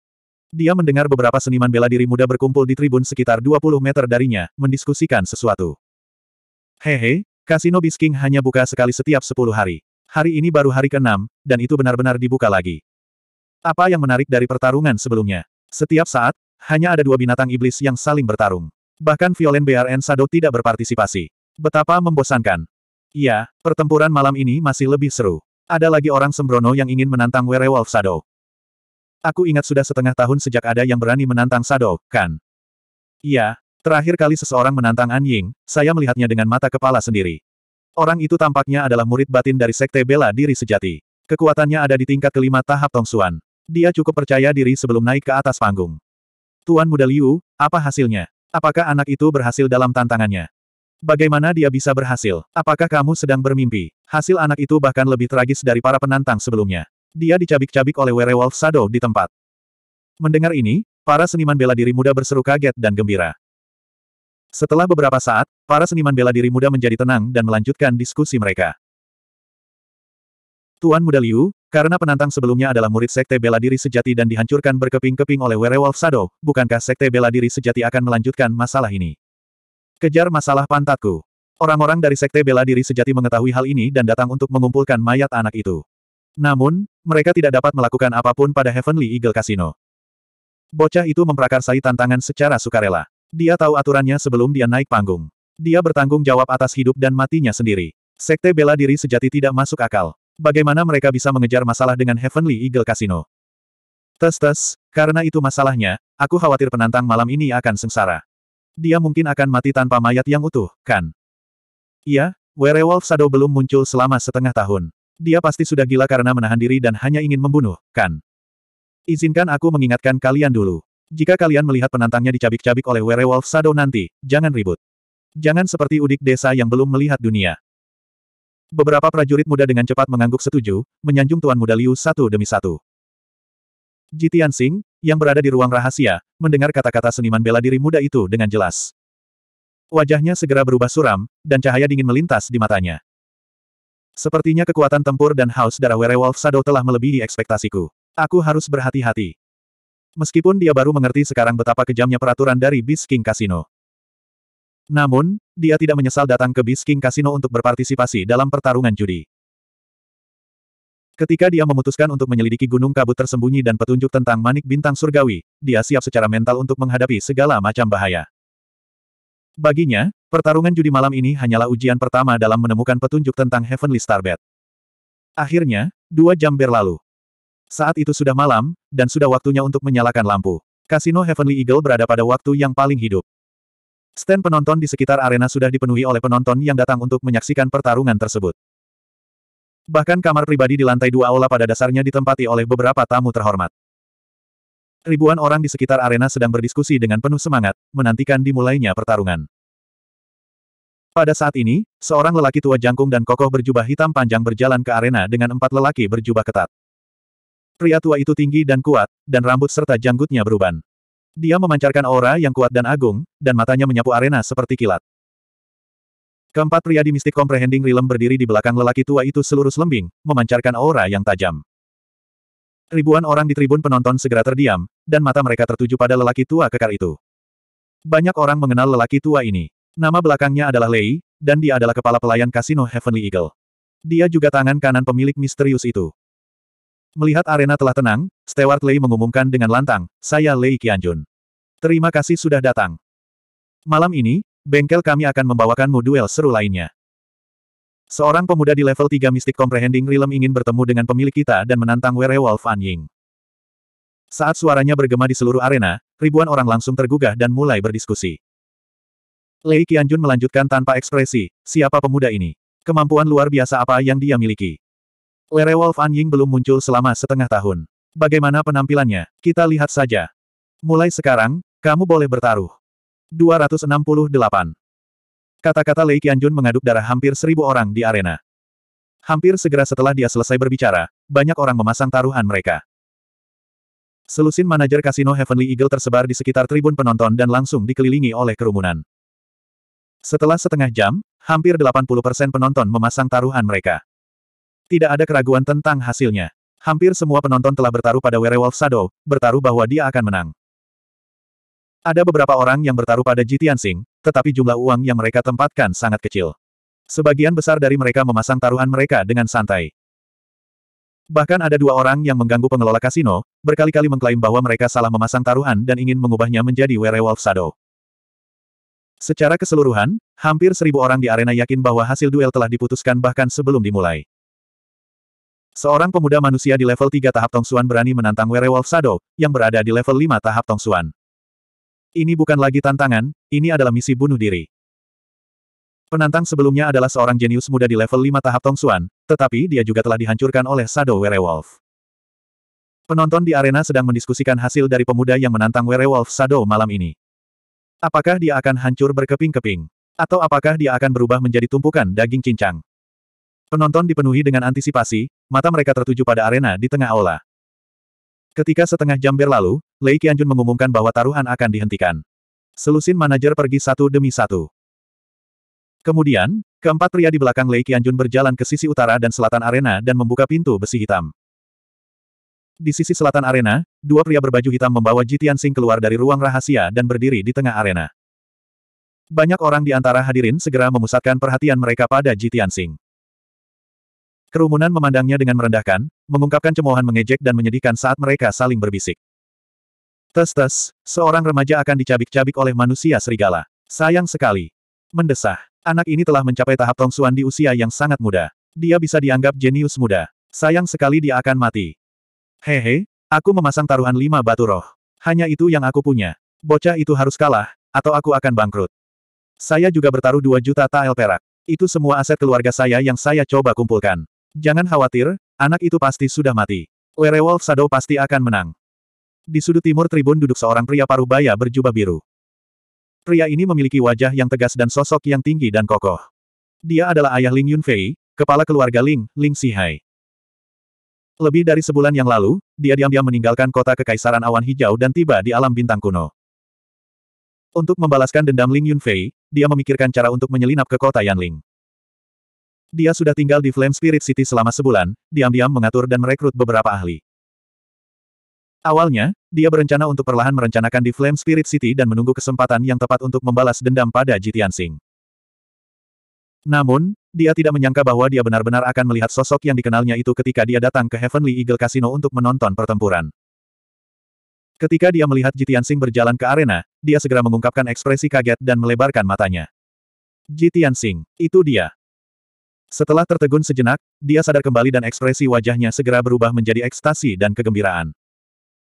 Dia mendengar beberapa seniman bela diri muda berkumpul di tribun sekitar 20 meter darinya, mendiskusikan sesuatu. Hehe, kasino Bisking hanya buka sekali setiap 10 hari. Hari ini baru hari ke-6, dan itu benar-benar dibuka lagi. Apa yang menarik dari pertarungan sebelumnya? Setiap saat, hanya ada dua binatang iblis yang saling bertarung. Bahkan Violent BRN Sado tidak berpartisipasi. Betapa membosankan. Iya, pertempuran malam ini masih lebih seru. Ada lagi orang sembrono yang ingin menantang Werewolf Sado. Aku ingat sudah setengah tahun sejak ada yang berani menantang Sado, kan? Iya, terakhir kali seseorang menantang An Ying, saya melihatnya dengan mata kepala sendiri. Orang itu tampaknya adalah murid batin dari Sekte Bela Diri Sejati. Kekuatannya ada di tingkat kelima tahap Tong Suan. Dia cukup percaya diri sebelum naik ke atas panggung. Tuan Muda Liu, apa hasilnya? Apakah anak itu berhasil dalam tantangannya? Bagaimana dia bisa berhasil? Apakah kamu sedang bermimpi? Hasil anak itu bahkan lebih tragis dari para penantang sebelumnya. Dia dicabik-cabik oleh werewolf Sado di tempat. Mendengar ini, para seniman bela diri muda berseru kaget dan gembira. Setelah beberapa saat, para seniman bela diri muda menjadi tenang dan melanjutkan diskusi mereka. Tuan Muda Liu, karena penantang sebelumnya adalah murid Sekte Bela Diri Sejati dan dihancurkan berkeping-keping oleh Werewolf Sado, bukankah Sekte Bela Diri Sejati akan melanjutkan masalah ini? Kejar masalah pantatku. Orang-orang dari Sekte Bela Diri Sejati mengetahui hal ini dan datang untuk mengumpulkan mayat anak itu. Namun, mereka tidak dapat melakukan apapun pada Heavenly Eagle Casino. Bocah itu memprakarsai tantangan secara sukarela. Dia tahu aturannya sebelum dia naik panggung. Dia bertanggung jawab atas hidup dan matinya sendiri. Sekte bela diri sejati tidak masuk akal. Bagaimana mereka bisa mengejar masalah dengan Heavenly Eagle Casino? Tes-tes, karena itu masalahnya, aku khawatir penantang malam ini akan sengsara. Dia mungkin akan mati tanpa mayat yang utuh, kan? Iya, Werewolf Shadow belum muncul selama setengah tahun. Dia pasti sudah gila karena menahan diri dan hanya ingin membunuh, kan? Izinkan aku mengingatkan kalian dulu. Jika kalian melihat penantangnya dicabik-cabik oleh werewolf sado nanti, jangan ribut. Jangan seperti udik desa yang belum melihat dunia. Beberapa prajurit muda dengan cepat mengangguk setuju, menyanjung Tuan Muda Liu satu demi satu. Jitian Singh, yang berada di ruang rahasia, mendengar kata-kata seniman bela diri muda itu dengan jelas. Wajahnya segera berubah suram, dan cahaya dingin melintas di matanya. Sepertinya kekuatan tempur dan haus darah werewolf Shadow telah melebihi ekspektasiku. Aku harus berhati-hati. Meskipun dia baru mengerti sekarang betapa kejamnya peraturan dari Beast King Casino. Namun, dia tidak menyesal datang ke Beast King Casino untuk berpartisipasi dalam pertarungan judi. Ketika dia memutuskan untuk menyelidiki gunung kabut tersembunyi dan petunjuk tentang manik bintang surgawi, dia siap secara mental untuk menghadapi segala macam bahaya. Baginya, Pertarungan judi malam ini hanyalah ujian pertama dalam menemukan petunjuk tentang Heavenly Starbed. Akhirnya, dua jam berlalu. Saat itu sudah malam, dan sudah waktunya untuk menyalakan lampu. Kasino Heavenly Eagle berada pada waktu yang paling hidup. Stand penonton di sekitar arena sudah dipenuhi oleh penonton yang datang untuk menyaksikan pertarungan tersebut. Bahkan kamar pribadi di lantai dua aula pada dasarnya ditempati oleh beberapa tamu terhormat. Ribuan orang di sekitar arena sedang berdiskusi dengan penuh semangat, menantikan dimulainya pertarungan. Pada saat ini, seorang lelaki tua jangkung dan kokoh berjubah hitam panjang berjalan ke arena dengan empat lelaki berjubah ketat. Pria tua itu tinggi dan kuat, dan rambut serta janggutnya beruban. Dia memancarkan aura yang kuat dan agung, dan matanya menyapu arena seperti kilat. Keempat pria di mistik comprehending realm berdiri di belakang lelaki tua itu seluruh lembing, memancarkan aura yang tajam. Ribuan orang di tribun penonton segera terdiam, dan mata mereka tertuju pada lelaki tua kekar itu. Banyak orang mengenal lelaki tua ini. Nama belakangnya adalah Lei, dan dia adalah kepala pelayan kasino Heavenly Eagle. Dia juga tangan kanan pemilik misterius itu. Melihat arena telah tenang, Stewart Lei mengumumkan dengan lantang, saya Lei Kianjun. Terima kasih sudah datang. Malam ini, bengkel kami akan membawakanmu duel seru lainnya. Seorang pemuda di level 3 Mystic Comprehending Realm ingin bertemu dengan pemilik kita dan menantang Werewolf An Ying. Saat suaranya bergema di seluruh arena, ribuan orang langsung tergugah dan mulai berdiskusi. Lei Qianjun melanjutkan tanpa ekspresi, siapa pemuda ini? Kemampuan luar biasa apa yang dia miliki? Werewolf Ying belum muncul selama setengah tahun. Bagaimana penampilannya? Kita lihat saja. Mulai sekarang, kamu boleh bertaruh. 268. Kata-kata Lei Qianjun mengaduk darah hampir seribu orang di arena. Hampir segera setelah dia selesai berbicara, banyak orang memasang taruhan mereka. Selusin manajer kasino Heavenly Eagle tersebar di sekitar tribun penonton dan langsung dikelilingi oleh kerumunan. Setelah setengah jam, hampir 80% penonton memasang taruhan mereka. Tidak ada keraguan tentang hasilnya. Hampir semua penonton telah bertaruh pada Werewolf Shadow, bertaruh bahwa dia akan menang. Ada beberapa orang yang bertaruh pada Jitian Sing, tetapi jumlah uang yang mereka tempatkan sangat kecil. Sebagian besar dari mereka memasang taruhan mereka dengan santai. Bahkan ada dua orang yang mengganggu pengelola kasino, berkali-kali mengklaim bahwa mereka salah memasang taruhan dan ingin mengubahnya menjadi Werewolf Shadow. Secara keseluruhan, hampir seribu orang di arena yakin bahwa hasil duel telah diputuskan bahkan sebelum dimulai. Seorang pemuda manusia di level 3 tahap Tong Tongsuan berani menantang Werewolf Shadow, yang berada di level 5 tahap Tong Tongsuan. Ini bukan lagi tantangan, ini adalah misi bunuh diri. Penantang sebelumnya adalah seorang jenius muda di level 5 tahap Tong Tongsuan, tetapi dia juga telah dihancurkan oleh Shadow Werewolf. Penonton di arena sedang mendiskusikan hasil dari pemuda yang menantang Werewolf Shadow malam ini. Apakah dia akan hancur berkeping-keping? Atau apakah dia akan berubah menjadi tumpukan daging cincang? Penonton dipenuhi dengan antisipasi, mata mereka tertuju pada arena di tengah aula. Ketika setengah jam berlalu, Lei Qianjun mengumumkan bahwa taruhan akan dihentikan. Selusin manajer pergi satu demi satu. Kemudian, keempat pria di belakang Lei Qianjun berjalan ke sisi utara dan selatan arena dan membuka pintu besi hitam. Di sisi selatan arena, dua pria berbaju hitam membawa Jitian Sing keluar dari ruang rahasia dan berdiri di tengah arena. Banyak orang di antara hadirin segera memusatkan perhatian mereka pada Jitian Sing. Kerumunan memandangnya dengan merendahkan, mengungkapkan cemoohan mengejek dan menyedihkan saat mereka saling berbisik. Tes-tes, seorang remaja akan dicabik-cabik oleh manusia serigala. Sayang sekali. Mendesah. Anak ini telah mencapai tahap tongsuan di usia yang sangat muda. Dia bisa dianggap jenius muda. Sayang sekali dia akan mati. Hehe, Aku memasang taruhan lima batu roh. Hanya itu yang aku punya. Bocah itu harus kalah, atau aku akan bangkrut. Saya juga bertaruh dua juta tael perak. Itu semua aset keluarga saya yang saya coba kumpulkan. Jangan khawatir, anak itu pasti sudah mati. Werewolf Shadow pasti akan menang. Di sudut timur tribun duduk seorang pria paruh baya berjubah biru. Pria ini memiliki wajah yang tegas dan sosok yang tinggi dan kokoh. Dia adalah ayah Ling Yunfei, kepala keluarga Ling, Ling Sihai. Lebih dari sebulan yang lalu, dia diam-diam meninggalkan kota Kekaisaran Awan Hijau dan tiba di alam bintang kuno. Untuk membalaskan dendam Ling Yunfei, dia memikirkan cara untuk menyelinap ke kota Yanling. Dia sudah tinggal di Flame Spirit City selama sebulan, diam-diam mengatur dan merekrut beberapa ahli. Awalnya, dia berencana untuk perlahan merencanakan di Flame Spirit City dan menunggu kesempatan yang tepat untuk membalas dendam pada Jitian Sing. Namun, dia tidak menyangka bahwa dia benar-benar akan melihat sosok yang dikenalnya itu ketika dia datang ke Heavenly Eagle Casino untuk menonton pertempuran. Ketika dia melihat Jitian Sing berjalan ke arena, dia segera mengungkapkan ekspresi kaget dan melebarkan matanya. Jitian Sing, itu dia. Setelah tertegun sejenak, dia sadar kembali dan ekspresi wajahnya segera berubah menjadi ekstasi dan kegembiraan.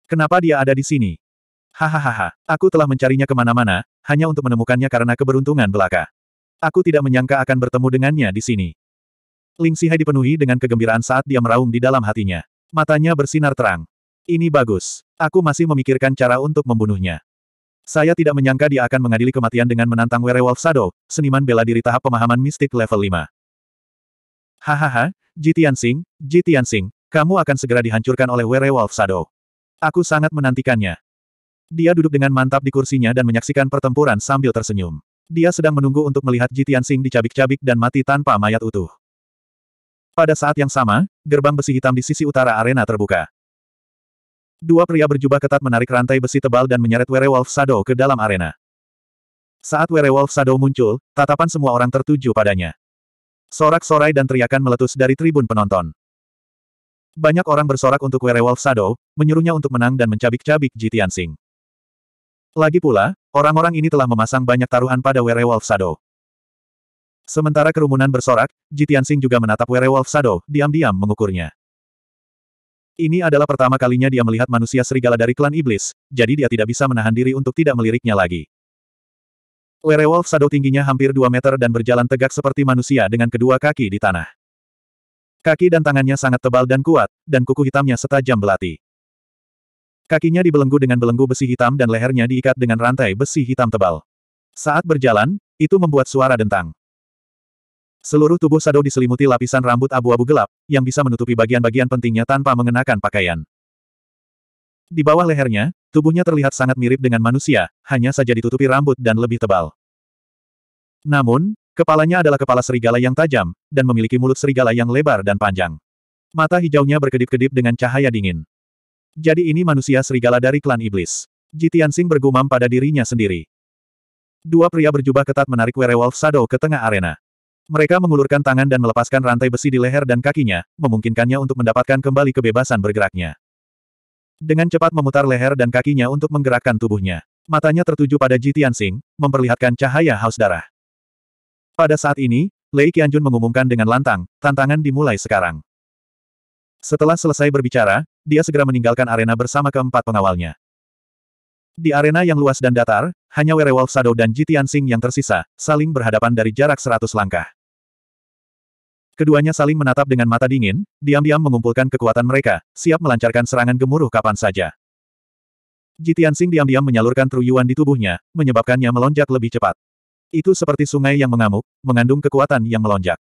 Kenapa dia ada di sini? Hahaha, aku telah mencarinya kemana-mana, hanya untuk menemukannya karena keberuntungan belaka. Aku tidak menyangka akan bertemu dengannya di sini. Ling Sihai dipenuhi dengan kegembiraan saat dia meraung di dalam hatinya. Matanya bersinar terang. Ini bagus. Aku masih memikirkan cara untuk membunuhnya. Saya tidak menyangka dia akan mengadili kematian dengan menantang Werewolf Shadow, seniman bela diri tahap pemahaman mistik level 5. Hahaha, Jitian Sing, Jitian Sing, kamu akan segera dihancurkan oleh Werewolf Shadow. Aku sangat menantikannya. Dia duduk dengan mantap di kursinya dan menyaksikan pertempuran sambil tersenyum. Dia sedang menunggu untuk melihat Jitian Sing dicabik-cabik dan mati tanpa mayat utuh. Pada saat yang sama, gerbang besi hitam di sisi utara arena terbuka. Dua pria berjubah ketat menarik rantai besi tebal dan menyeret Werewolf Shadow ke dalam arena. Saat Werewolf Shadow muncul, tatapan semua orang tertuju padanya. Sorak-sorai dan teriakan meletus dari tribun penonton. Banyak orang bersorak untuk Werewolf Shadow, menyuruhnya untuk menang dan mencabik-cabik Jitian Singh. Lagi pula, orang-orang ini telah memasang banyak taruhan pada Werewolf Shadow. Sementara kerumunan bersorak, Jitiansing juga menatap Werewolf Shadow, diam-diam mengukurnya. Ini adalah pertama kalinya dia melihat manusia serigala dari klan iblis, jadi dia tidak bisa menahan diri untuk tidak meliriknya lagi. Werewolf Shadow tingginya hampir 2 meter dan berjalan tegak seperti manusia dengan kedua kaki di tanah. Kaki dan tangannya sangat tebal dan kuat, dan kuku hitamnya setajam belati. Kakinya dibelenggu dengan belenggu besi hitam dan lehernya diikat dengan rantai besi hitam tebal. Saat berjalan, itu membuat suara dentang. Seluruh tubuh Sado diselimuti lapisan rambut abu-abu gelap, yang bisa menutupi bagian-bagian pentingnya tanpa mengenakan pakaian. Di bawah lehernya, tubuhnya terlihat sangat mirip dengan manusia, hanya saja ditutupi rambut dan lebih tebal. Namun, kepalanya adalah kepala serigala yang tajam, dan memiliki mulut serigala yang lebar dan panjang. Mata hijaunya berkedip-kedip dengan cahaya dingin. Jadi ini manusia serigala dari klan iblis. Jitian Sing bergumam pada dirinya sendiri. Dua pria berjubah ketat menarik werewolf Shadow ke tengah arena. Mereka mengulurkan tangan dan melepaskan rantai besi di leher dan kakinya, memungkinkannya untuk mendapatkan kembali kebebasan bergeraknya. Dengan cepat memutar leher dan kakinya untuk menggerakkan tubuhnya. Matanya tertuju pada Jitian Sing, memperlihatkan cahaya haus darah. Pada saat ini, Lei Qianjun mengumumkan dengan lantang, tantangan dimulai sekarang. Setelah selesai berbicara, dia segera meninggalkan arena bersama keempat pengawalnya. Di arena yang luas dan datar, hanya Werewolf Shadow dan Jitian Sing yang tersisa, saling berhadapan dari jarak seratus langkah. Keduanya saling menatap dengan mata dingin, diam-diam mengumpulkan kekuatan mereka, siap melancarkan serangan gemuruh kapan saja. Jitian Sing diam-diam menyalurkan truyuan di tubuhnya, menyebabkannya melonjak lebih cepat. Itu seperti sungai yang mengamuk, mengandung kekuatan yang melonjak.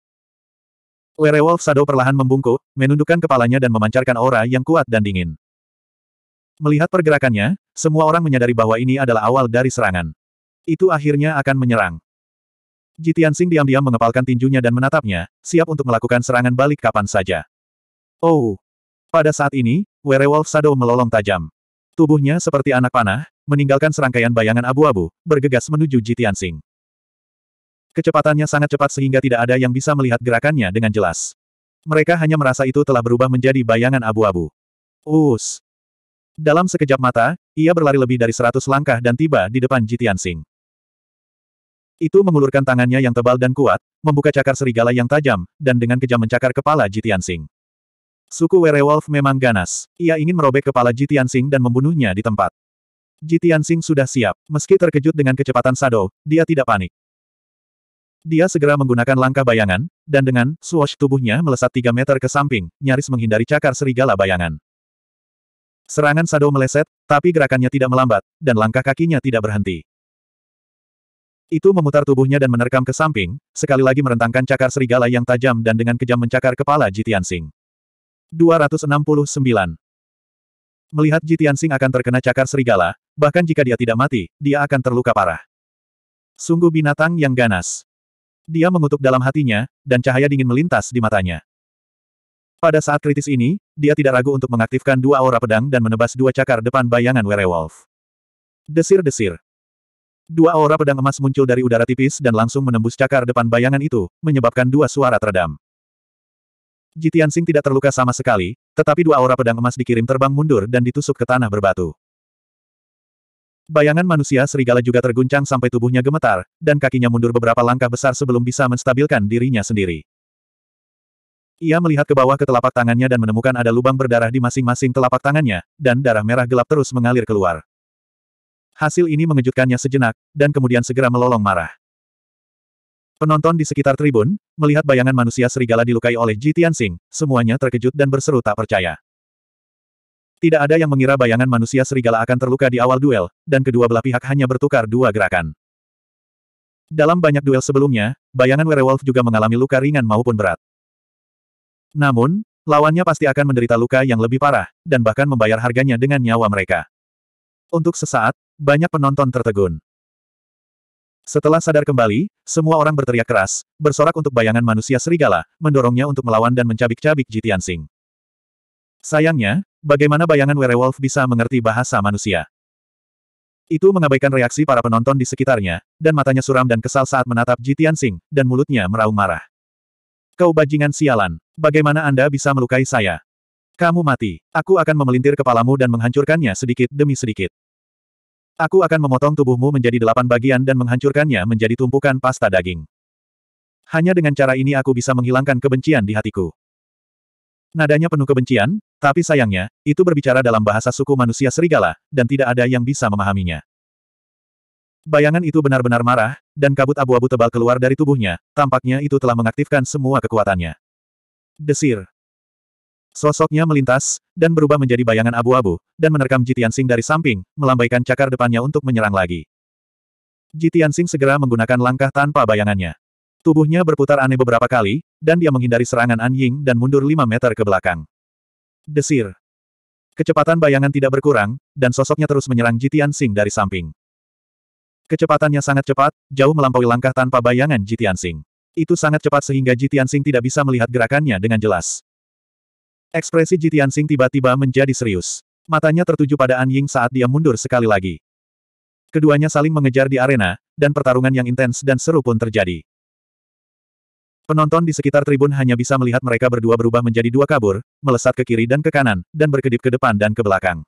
Werewolf Sado perlahan membungkuk, menundukkan kepalanya dan memancarkan aura yang kuat dan dingin. Melihat pergerakannya, semua orang menyadari bahwa ini adalah awal dari serangan. Itu akhirnya akan menyerang. Jitian Sing diam-diam mengepalkan tinjunya dan menatapnya, siap untuk melakukan serangan balik kapan saja. Oh! Pada saat ini, Werewolf Sado melolong tajam. Tubuhnya seperti anak panah, meninggalkan serangkaian bayangan abu-abu, bergegas menuju Jitian Sing. Kecepatannya sangat cepat sehingga tidak ada yang bisa melihat gerakannya dengan jelas. Mereka hanya merasa itu telah berubah menjadi bayangan abu-abu. Us. Dalam sekejap mata, ia berlari lebih dari seratus langkah dan tiba di depan Jitian Sing. Itu mengulurkan tangannya yang tebal dan kuat, membuka cakar serigala yang tajam, dan dengan kejam mencakar kepala Jitian Sing. Suku Werewolf memang ganas. Ia ingin merobek kepala Jitian Sing dan membunuhnya di tempat. Jitian Sing sudah siap. Meski terkejut dengan kecepatan Sado, dia tidak panik. Dia segera menggunakan langkah bayangan, dan dengan swash tubuhnya melesat 3 meter ke samping, nyaris menghindari cakar serigala bayangan. Serangan Sado meleset, tapi gerakannya tidak melambat, dan langkah kakinya tidak berhenti. Itu memutar tubuhnya dan menerkam ke samping, sekali lagi merentangkan cakar serigala yang tajam dan dengan kejam mencakar kepala Jitian Singh. 269. Melihat Jitian Singh akan terkena cakar serigala, bahkan jika dia tidak mati, dia akan terluka parah. Sungguh binatang yang ganas. Dia mengutuk dalam hatinya, dan cahaya dingin melintas di matanya. Pada saat kritis ini, dia tidak ragu untuk mengaktifkan dua aura pedang dan menebas dua cakar depan bayangan werewolf. Desir-desir. Dua aura pedang emas muncul dari udara tipis dan langsung menembus cakar depan bayangan itu, menyebabkan dua suara teredam. Jitian Sing tidak terluka sama sekali, tetapi dua aura pedang emas dikirim terbang mundur dan ditusuk ke tanah berbatu. Bayangan manusia serigala juga terguncang sampai tubuhnya gemetar, dan kakinya mundur beberapa langkah besar sebelum bisa menstabilkan dirinya sendiri. Ia melihat ke bawah ke telapak tangannya dan menemukan ada lubang berdarah di masing-masing telapak tangannya, dan darah merah gelap terus mengalir keluar. Hasil ini mengejutkannya sejenak, dan kemudian segera melolong marah. Penonton di sekitar tribun, melihat bayangan manusia serigala dilukai oleh Ji Tianxing, semuanya terkejut dan berseru tak percaya. Tidak ada yang mengira bayangan manusia serigala akan terluka di awal duel, dan kedua belah pihak hanya bertukar dua gerakan. Dalam banyak duel sebelumnya, bayangan werewolf juga mengalami luka ringan maupun berat. Namun, lawannya pasti akan menderita luka yang lebih parah, dan bahkan membayar harganya dengan nyawa mereka. Untuk sesaat, banyak penonton tertegun. Setelah sadar kembali, semua orang berteriak keras, bersorak untuk bayangan manusia serigala, mendorongnya untuk melawan dan mencabik-cabik Jitian Singh. Sayangnya, bagaimana bayangan werewolf bisa mengerti bahasa manusia? Itu mengabaikan reaksi para penonton di sekitarnya, dan matanya suram dan kesal saat menatap Jitian Tianxing, dan mulutnya meraung marah. Kau bajingan sialan, bagaimana Anda bisa melukai saya? Kamu mati, aku akan memelintir kepalamu dan menghancurkannya sedikit demi sedikit. Aku akan memotong tubuhmu menjadi delapan bagian dan menghancurkannya menjadi tumpukan pasta daging. Hanya dengan cara ini aku bisa menghilangkan kebencian di hatiku. Nadanya penuh kebencian, tapi sayangnya, itu berbicara dalam bahasa suku manusia serigala, dan tidak ada yang bisa memahaminya. Bayangan itu benar-benar marah, dan kabut abu-abu tebal keluar dari tubuhnya, tampaknya itu telah mengaktifkan semua kekuatannya. Desir. Sosoknya melintas, dan berubah menjadi bayangan abu-abu, dan menerkam Jitian Sing dari samping, melambaikan cakar depannya untuk menyerang lagi. Jitian Sing segera menggunakan langkah tanpa bayangannya. Tubuhnya berputar aneh beberapa kali, dan dia menghindari serangan An Ying dan mundur 5 meter ke belakang. Desir. Kecepatan bayangan tidak berkurang, dan sosoknya terus menyerang Jitian Sing dari samping. Kecepatannya sangat cepat, jauh melampaui langkah tanpa bayangan Jitian Sing. Itu sangat cepat sehingga Jitian Sing tidak bisa melihat gerakannya dengan jelas. Ekspresi Jitian Sing tiba-tiba menjadi serius. Matanya tertuju pada An Ying saat dia mundur sekali lagi. Keduanya saling mengejar di arena, dan pertarungan yang intens dan seru pun terjadi. Penonton di sekitar tribun hanya bisa melihat mereka berdua berubah menjadi dua kabur, melesat ke kiri dan ke kanan, dan berkedip ke depan dan ke belakang.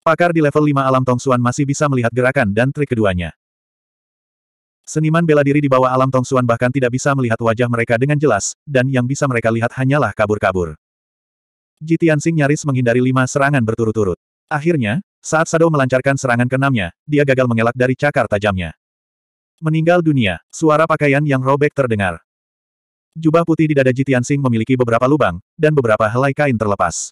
Pakar di level 5 alam Tong Suan masih bisa melihat gerakan dan trik keduanya. Seniman bela diri di bawah alam Tong Suan bahkan tidak bisa melihat wajah mereka dengan jelas, dan yang bisa mereka lihat hanyalah kabur-kabur. Ji Tianxing nyaris menghindari lima serangan berturut-turut. Akhirnya, saat Sado melancarkan serangan keenamnya, dia gagal mengelak dari cakar tajamnya. Meninggal dunia, suara pakaian yang robek terdengar. Jubah putih di dada Jitian Sing memiliki beberapa lubang, dan beberapa helai kain terlepas.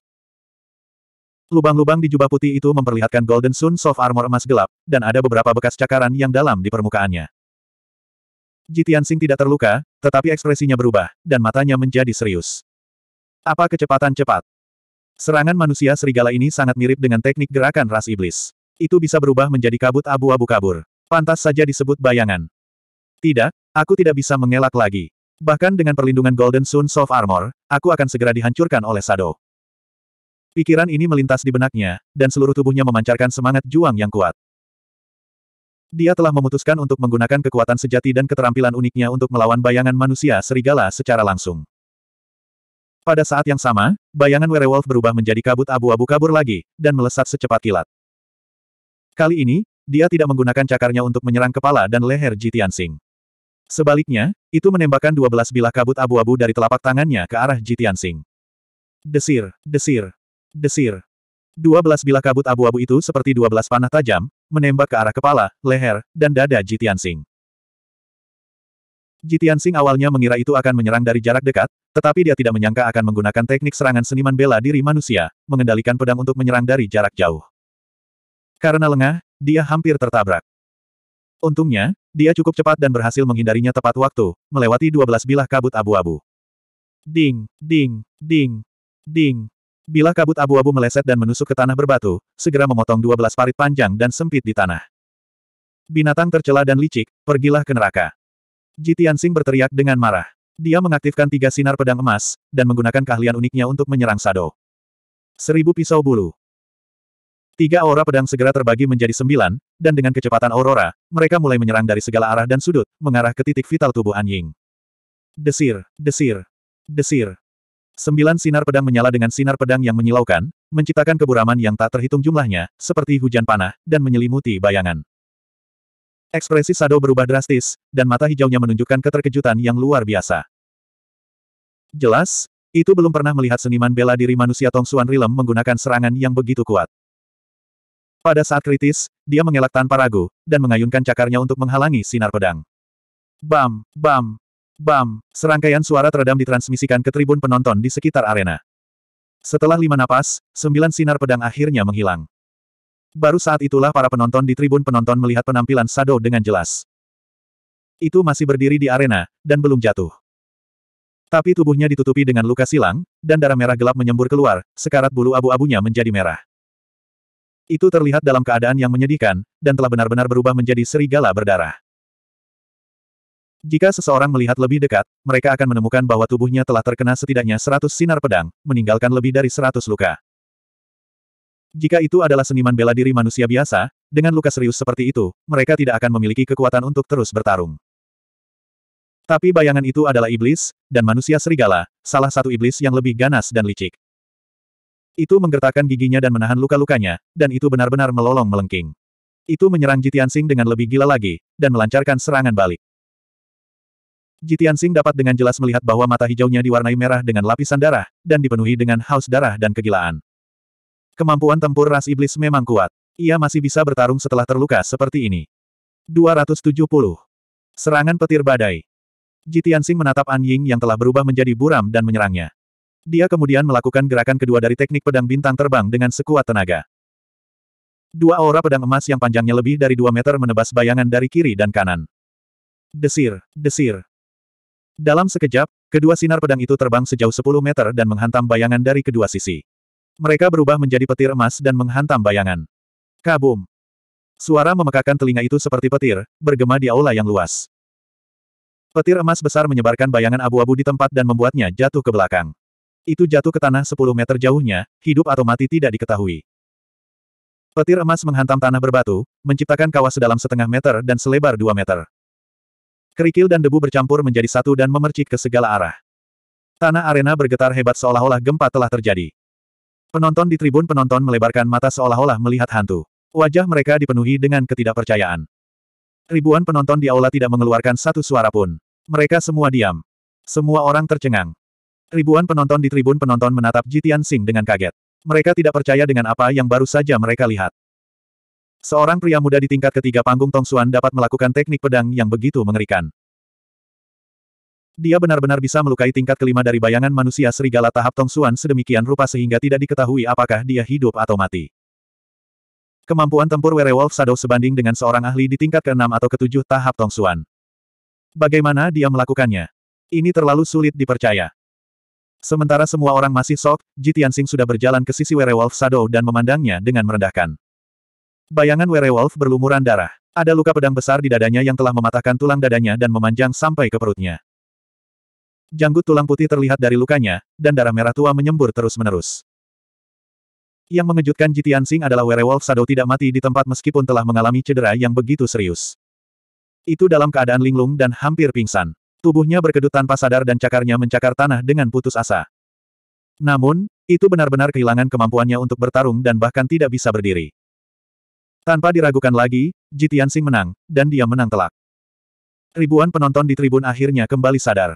Lubang-lubang di jubah putih itu memperlihatkan Golden Sun Soft Armor emas gelap, dan ada beberapa bekas cakaran yang dalam di permukaannya. Jitian Sing tidak terluka, tetapi ekspresinya berubah, dan matanya menjadi serius. Apa kecepatan cepat? Serangan manusia serigala ini sangat mirip dengan teknik gerakan ras iblis. Itu bisa berubah menjadi kabut abu-abu kabur. Pantas saja disebut bayangan. Tidak, aku tidak bisa mengelak lagi. Bahkan dengan perlindungan Golden Sun Soft Armor, aku akan segera dihancurkan oleh Sado. Pikiran ini melintas di benaknya, dan seluruh tubuhnya memancarkan semangat juang yang kuat. Dia telah memutuskan untuk menggunakan kekuatan sejati dan keterampilan uniknya untuk melawan bayangan manusia serigala secara langsung. Pada saat yang sama, bayangan werewolf berubah menjadi kabut abu-abu kabur lagi, dan melesat secepat kilat. Kali ini, dia tidak menggunakan cakarnya untuk menyerang kepala dan leher Jitian Singh. Sebaliknya, itu menembakkan 12 bilah kabut abu-abu dari telapak tangannya ke arah Jitian Sing. Desir, desir, desir. 12 bilah kabut abu-abu itu seperti 12 panah tajam, menembak ke arah kepala, leher, dan dada Jitian Sing. Jitian Sing awalnya mengira itu akan menyerang dari jarak dekat, tetapi dia tidak menyangka akan menggunakan teknik serangan seniman bela diri manusia, mengendalikan pedang untuk menyerang dari jarak jauh. Karena lengah, dia hampir tertabrak. Untungnya, dia cukup cepat dan berhasil menghindarinya tepat waktu, melewati 12 bilah kabut abu-abu. Ding, ding, ding, ding. Bilah kabut abu-abu meleset dan menusuk ke tanah berbatu, segera memotong 12 parit panjang dan sempit di tanah. Binatang tercela dan licik, pergilah ke neraka. Jitiansing berteriak dengan marah. Dia mengaktifkan tiga sinar pedang emas, dan menggunakan keahlian uniknya untuk menyerang Sado. Seribu pisau bulu. Tiga aura pedang segera terbagi menjadi sembilan, dan dengan kecepatan aurora, mereka mulai menyerang dari segala arah dan sudut, mengarah ke titik vital tubuh Ying. Desir, desir, desir. Sembilan sinar pedang menyala dengan sinar pedang yang menyilaukan, menciptakan keburaman yang tak terhitung jumlahnya, seperti hujan panah, dan menyelimuti bayangan. Ekspresi Sado berubah drastis, dan mata hijaunya menunjukkan keterkejutan yang luar biasa. Jelas, itu belum pernah melihat seniman bela diri manusia Tong Suan Rilem menggunakan serangan yang begitu kuat. Pada saat kritis, dia mengelak tanpa ragu, dan mengayunkan cakarnya untuk menghalangi sinar pedang. Bam, bam, bam, serangkaian suara teredam ditransmisikan ke tribun penonton di sekitar arena. Setelah lima napas, sembilan sinar pedang akhirnya menghilang. Baru saat itulah para penonton di tribun penonton melihat penampilan Sado dengan jelas. Itu masih berdiri di arena, dan belum jatuh. Tapi tubuhnya ditutupi dengan luka silang, dan darah merah gelap menyembur keluar, sekarat bulu abu-abunya menjadi merah. Itu terlihat dalam keadaan yang menyedihkan, dan telah benar-benar berubah menjadi serigala berdarah. Jika seseorang melihat lebih dekat, mereka akan menemukan bahwa tubuhnya telah terkena setidaknya seratus sinar pedang, meninggalkan lebih dari seratus luka. Jika itu adalah seniman bela diri manusia biasa, dengan luka serius seperti itu, mereka tidak akan memiliki kekuatan untuk terus bertarung. Tapi bayangan itu adalah iblis, dan manusia serigala, salah satu iblis yang lebih ganas dan licik. Itu menggertakkan giginya dan menahan luka-lukanya, dan itu benar-benar melolong melengking. Itu menyerang Jitiansing dengan lebih gila lagi, dan melancarkan serangan balik. Jitiansing dapat dengan jelas melihat bahwa mata hijaunya diwarnai merah dengan lapisan darah, dan dipenuhi dengan haus darah dan kegilaan. Kemampuan tempur ras iblis memang kuat. Ia masih bisa bertarung setelah terluka seperti ini. 270. Serangan petir badai. Jitiansing menatap An Ying yang telah berubah menjadi buram dan menyerangnya. Dia kemudian melakukan gerakan kedua dari teknik pedang bintang terbang dengan sekuat tenaga. Dua aura pedang emas yang panjangnya lebih dari dua meter menebas bayangan dari kiri dan kanan. Desir, desir. Dalam sekejap, kedua sinar pedang itu terbang sejauh 10 meter dan menghantam bayangan dari kedua sisi. Mereka berubah menjadi petir emas dan menghantam bayangan. Kabum. Suara memekakan telinga itu seperti petir, bergema di aula yang luas. Petir emas besar menyebarkan bayangan abu-abu di tempat dan membuatnya jatuh ke belakang. Itu jatuh ke tanah 10 meter jauhnya, hidup atau mati tidak diketahui. Petir emas menghantam tanah berbatu, menciptakan kawah sedalam setengah meter dan selebar 2 meter. Kerikil dan debu bercampur menjadi satu dan memercik ke segala arah. Tanah arena bergetar hebat seolah-olah gempa telah terjadi. Penonton di tribun penonton melebarkan mata seolah-olah melihat hantu. Wajah mereka dipenuhi dengan ketidakpercayaan. Ribuan penonton di aula tidak mengeluarkan satu suara pun. Mereka semua diam. Semua orang tercengang. Ribuan penonton di tribun penonton menatap Jitian Sing dengan kaget. Mereka tidak percaya dengan apa yang baru saja mereka lihat. Seorang pria muda di tingkat ketiga panggung Tong Suan dapat melakukan teknik pedang yang begitu mengerikan. Dia benar-benar bisa melukai tingkat kelima dari bayangan manusia serigala tahap Tong Suan sedemikian rupa sehingga tidak diketahui apakah dia hidup atau mati. Kemampuan tempur Werewolf Shadow sebanding dengan seorang ahli di tingkat ke-6 atau ke-7 tahap Suan. Bagaimana dia melakukannya? Ini terlalu sulit dipercaya. Sementara semua orang masih sok, Ji Tianxing sudah berjalan ke sisi Werewolf Shadow dan memandangnya dengan merendahkan. Bayangan werewolf berlumuran darah. Ada luka pedang besar di dadanya yang telah mematahkan tulang dadanya dan memanjang sampai ke perutnya. Janggut tulang putih terlihat dari lukanya, dan darah merah tua menyembur terus-menerus. Yang mengejutkan Jitian Sing adalah werewolf Shadow tidak mati di tempat meskipun telah mengalami cedera yang begitu serius. Itu dalam keadaan linglung dan hampir pingsan. Tubuhnya berkedut tanpa sadar dan cakarnya mencakar tanah dengan putus asa. Namun, itu benar-benar kehilangan kemampuannya untuk bertarung dan bahkan tidak bisa berdiri. Tanpa diragukan lagi, Jitiansing menang, dan dia menang telak. Ribuan penonton di tribun akhirnya kembali sadar.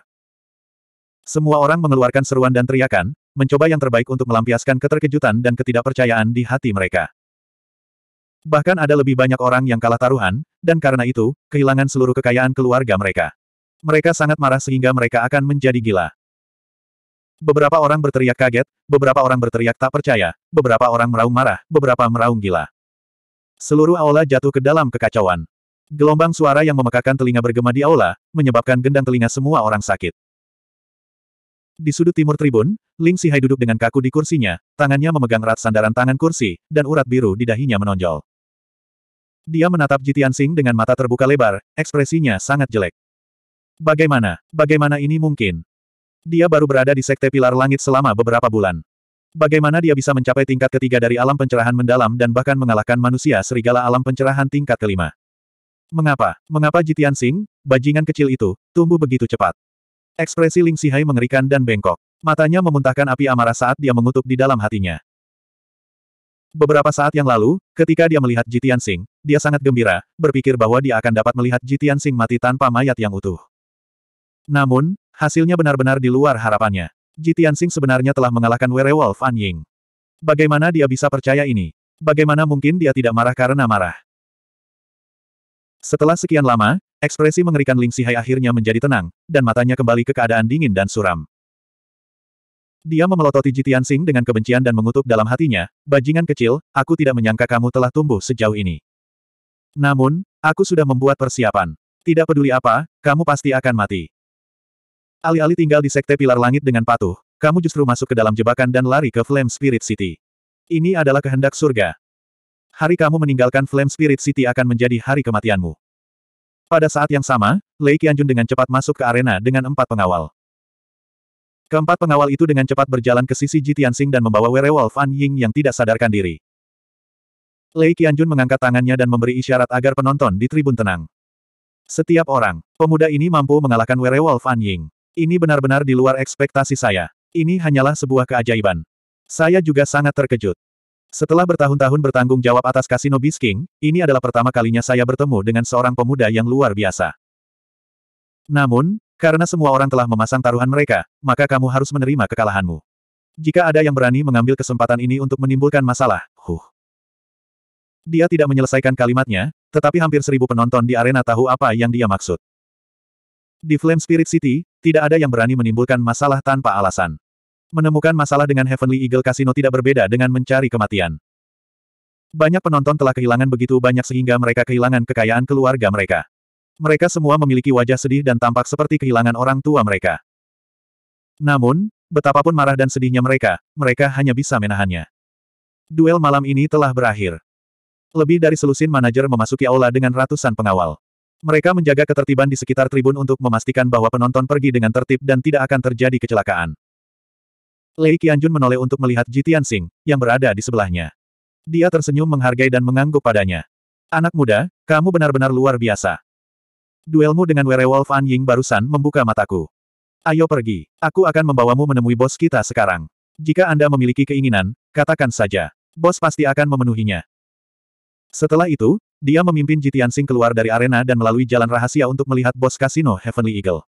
Semua orang mengeluarkan seruan dan teriakan, mencoba yang terbaik untuk melampiaskan keterkejutan dan ketidakpercayaan di hati mereka. Bahkan ada lebih banyak orang yang kalah taruhan, dan karena itu, kehilangan seluruh kekayaan keluarga mereka. Mereka sangat marah sehingga mereka akan menjadi gila. Beberapa orang berteriak kaget, beberapa orang berteriak tak percaya, beberapa orang meraung marah, beberapa meraung gila. Seluruh aula jatuh ke dalam kekacauan. Gelombang suara yang memekakan telinga bergema di aula, menyebabkan gendang telinga semua orang sakit. Di sudut timur tribun, Ling Sihai duduk dengan kaku di kursinya, tangannya memegang rat sandaran tangan kursi, dan urat biru di dahinya menonjol. Dia menatap Jitian Sing dengan mata terbuka lebar, ekspresinya sangat jelek. Bagaimana, bagaimana ini mungkin? Dia baru berada di Sekte Pilar Langit selama beberapa bulan. Bagaimana dia bisa mencapai tingkat ketiga dari alam pencerahan mendalam dan bahkan mengalahkan manusia serigala alam pencerahan tingkat kelima? Mengapa, mengapa Jitian Sing, bajingan kecil itu, tumbuh begitu cepat? Ekspresi Ling Sihai mengerikan dan bengkok. Matanya memuntahkan api amarah saat dia mengutuk di dalam hatinya. Beberapa saat yang lalu, ketika dia melihat Jitian Sing, dia sangat gembira, berpikir bahwa dia akan dapat melihat Jitian Sing mati tanpa mayat yang utuh. Namun, hasilnya benar-benar di luar harapannya. Ji Tianxing sebenarnya telah mengalahkan werewolf An Ying. Bagaimana dia bisa percaya ini? Bagaimana mungkin dia tidak marah karena marah? Setelah sekian lama, ekspresi mengerikan Ling Sihai akhirnya menjadi tenang, dan matanya kembali ke keadaan dingin dan suram. Dia memelototi Ji Tianxing dengan kebencian dan mengutuk dalam hatinya, bajingan kecil, aku tidak menyangka kamu telah tumbuh sejauh ini. Namun, aku sudah membuat persiapan. Tidak peduli apa, kamu pasti akan mati. Alih-alih tinggal di Sekte Pilar Langit dengan patuh, kamu justru masuk ke dalam jebakan dan lari ke Flame Spirit City. Ini adalah kehendak surga. Hari kamu meninggalkan Flame Spirit City akan menjadi hari kematianmu. Pada saat yang sama, Lei Qianjun dengan cepat masuk ke arena dengan empat pengawal. Keempat pengawal itu dengan cepat berjalan ke sisi Tianxing dan membawa werewolf An Ying yang tidak sadarkan diri. Lei Qianjun mengangkat tangannya dan memberi isyarat agar penonton di tribun tenang. Setiap orang, pemuda ini mampu mengalahkan werewolf An Ying. Ini benar-benar di luar ekspektasi saya. Ini hanyalah sebuah keajaiban. Saya juga sangat terkejut. Setelah bertahun-tahun bertanggung jawab atas kasino Bisking, ini adalah pertama kalinya saya bertemu dengan seorang pemuda yang luar biasa. Namun, karena semua orang telah memasang taruhan mereka, maka kamu harus menerima kekalahanmu. Jika ada yang berani mengambil kesempatan ini untuk menimbulkan masalah, huh. Dia tidak menyelesaikan kalimatnya, tetapi hampir seribu penonton di arena tahu apa yang dia maksud. Di Flame Spirit City, tidak ada yang berani menimbulkan masalah tanpa alasan. Menemukan masalah dengan Heavenly Eagle Casino tidak berbeda dengan mencari kematian. Banyak penonton telah kehilangan begitu banyak sehingga mereka kehilangan kekayaan keluarga mereka. Mereka semua memiliki wajah sedih dan tampak seperti kehilangan orang tua mereka. Namun, betapapun marah dan sedihnya mereka, mereka hanya bisa menahannya. Duel malam ini telah berakhir. Lebih dari selusin manajer memasuki aula dengan ratusan pengawal. Mereka menjaga ketertiban di sekitar tribun untuk memastikan bahwa penonton pergi dengan tertib dan tidak akan terjadi kecelakaan. Lei Qianjun menoleh untuk melihat Jitian Tianxing, yang berada di sebelahnya. Dia tersenyum menghargai dan mengangguk padanya. Anak muda, kamu benar-benar luar biasa. Duelmu dengan werewolf An Ying barusan membuka mataku. Ayo pergi, aku akan membawamu menemui bos kita sekarang. Jika Anda memiliki keinginan, katakan saja. Bos pasti akan memenuhinya. Setelah itu, dia memimpin Jitian Sing keluar dari arena dan melalui jalan rahasia untuk melihat bos kasino Heavenly Eagle.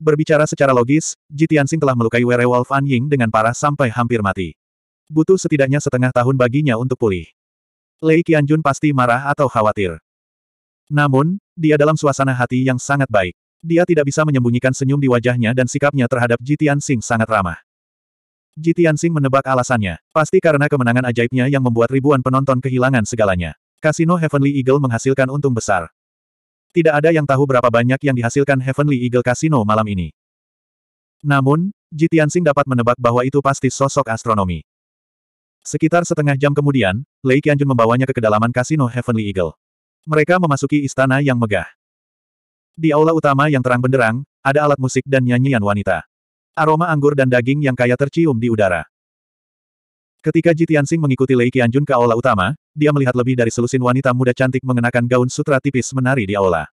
Berbicara secara logis, Jitian Sing telah melukai werewolf An Ying dengan parah sampai hampir mati. Butuh setidaknya setengah tahun baginya untuk pulih. Lei Qianjun pasti marah atau khawatir. Namun, dia dalam suasana hati yang sangat baik. Dia tidak bisa menyembunyikan senyum di wajahnya dan sikapnya terhadap Jitian Sing sangat ramah. Jitian Sing menebak alasannya. Pasti karena kemenangan ajaibnya yang membuat ribuan penonton kehilangan segalanya. Kasino Heavenly Eagle menghasilkan untung besar. Tidak ada yang tahu berapa banyak yang dihasilkan Heavenly Eagle Casino malam ini. Namun, Jitiansing dapat menebak bahwa itu pasti sosok astronomi. Sekitar setengah jam kemudian, Lei Qianjun membawanya ke kedalaman kasino Heavenly Eagle. Mereka memasuki istana yang megah. Di aula utama yang terang benderang, ada alat musik dan nyanyian wanita. Aroma anggur dan daging yang kaya tercium di udara. Ketika Ji Tianxing mengikuti Lei Qianjun ke aula utama, dia melihat lebih dari selusin wanita muda cantik mengenakan gaun sutra tipis menari di aula.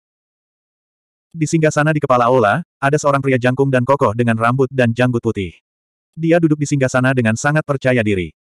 Di singgah sana di kepala aula, ada seorang pria jangkung dan kokoh dengan rambut dan janggut putih. Dia duduk di singgah sana dengan sangat percaya diri.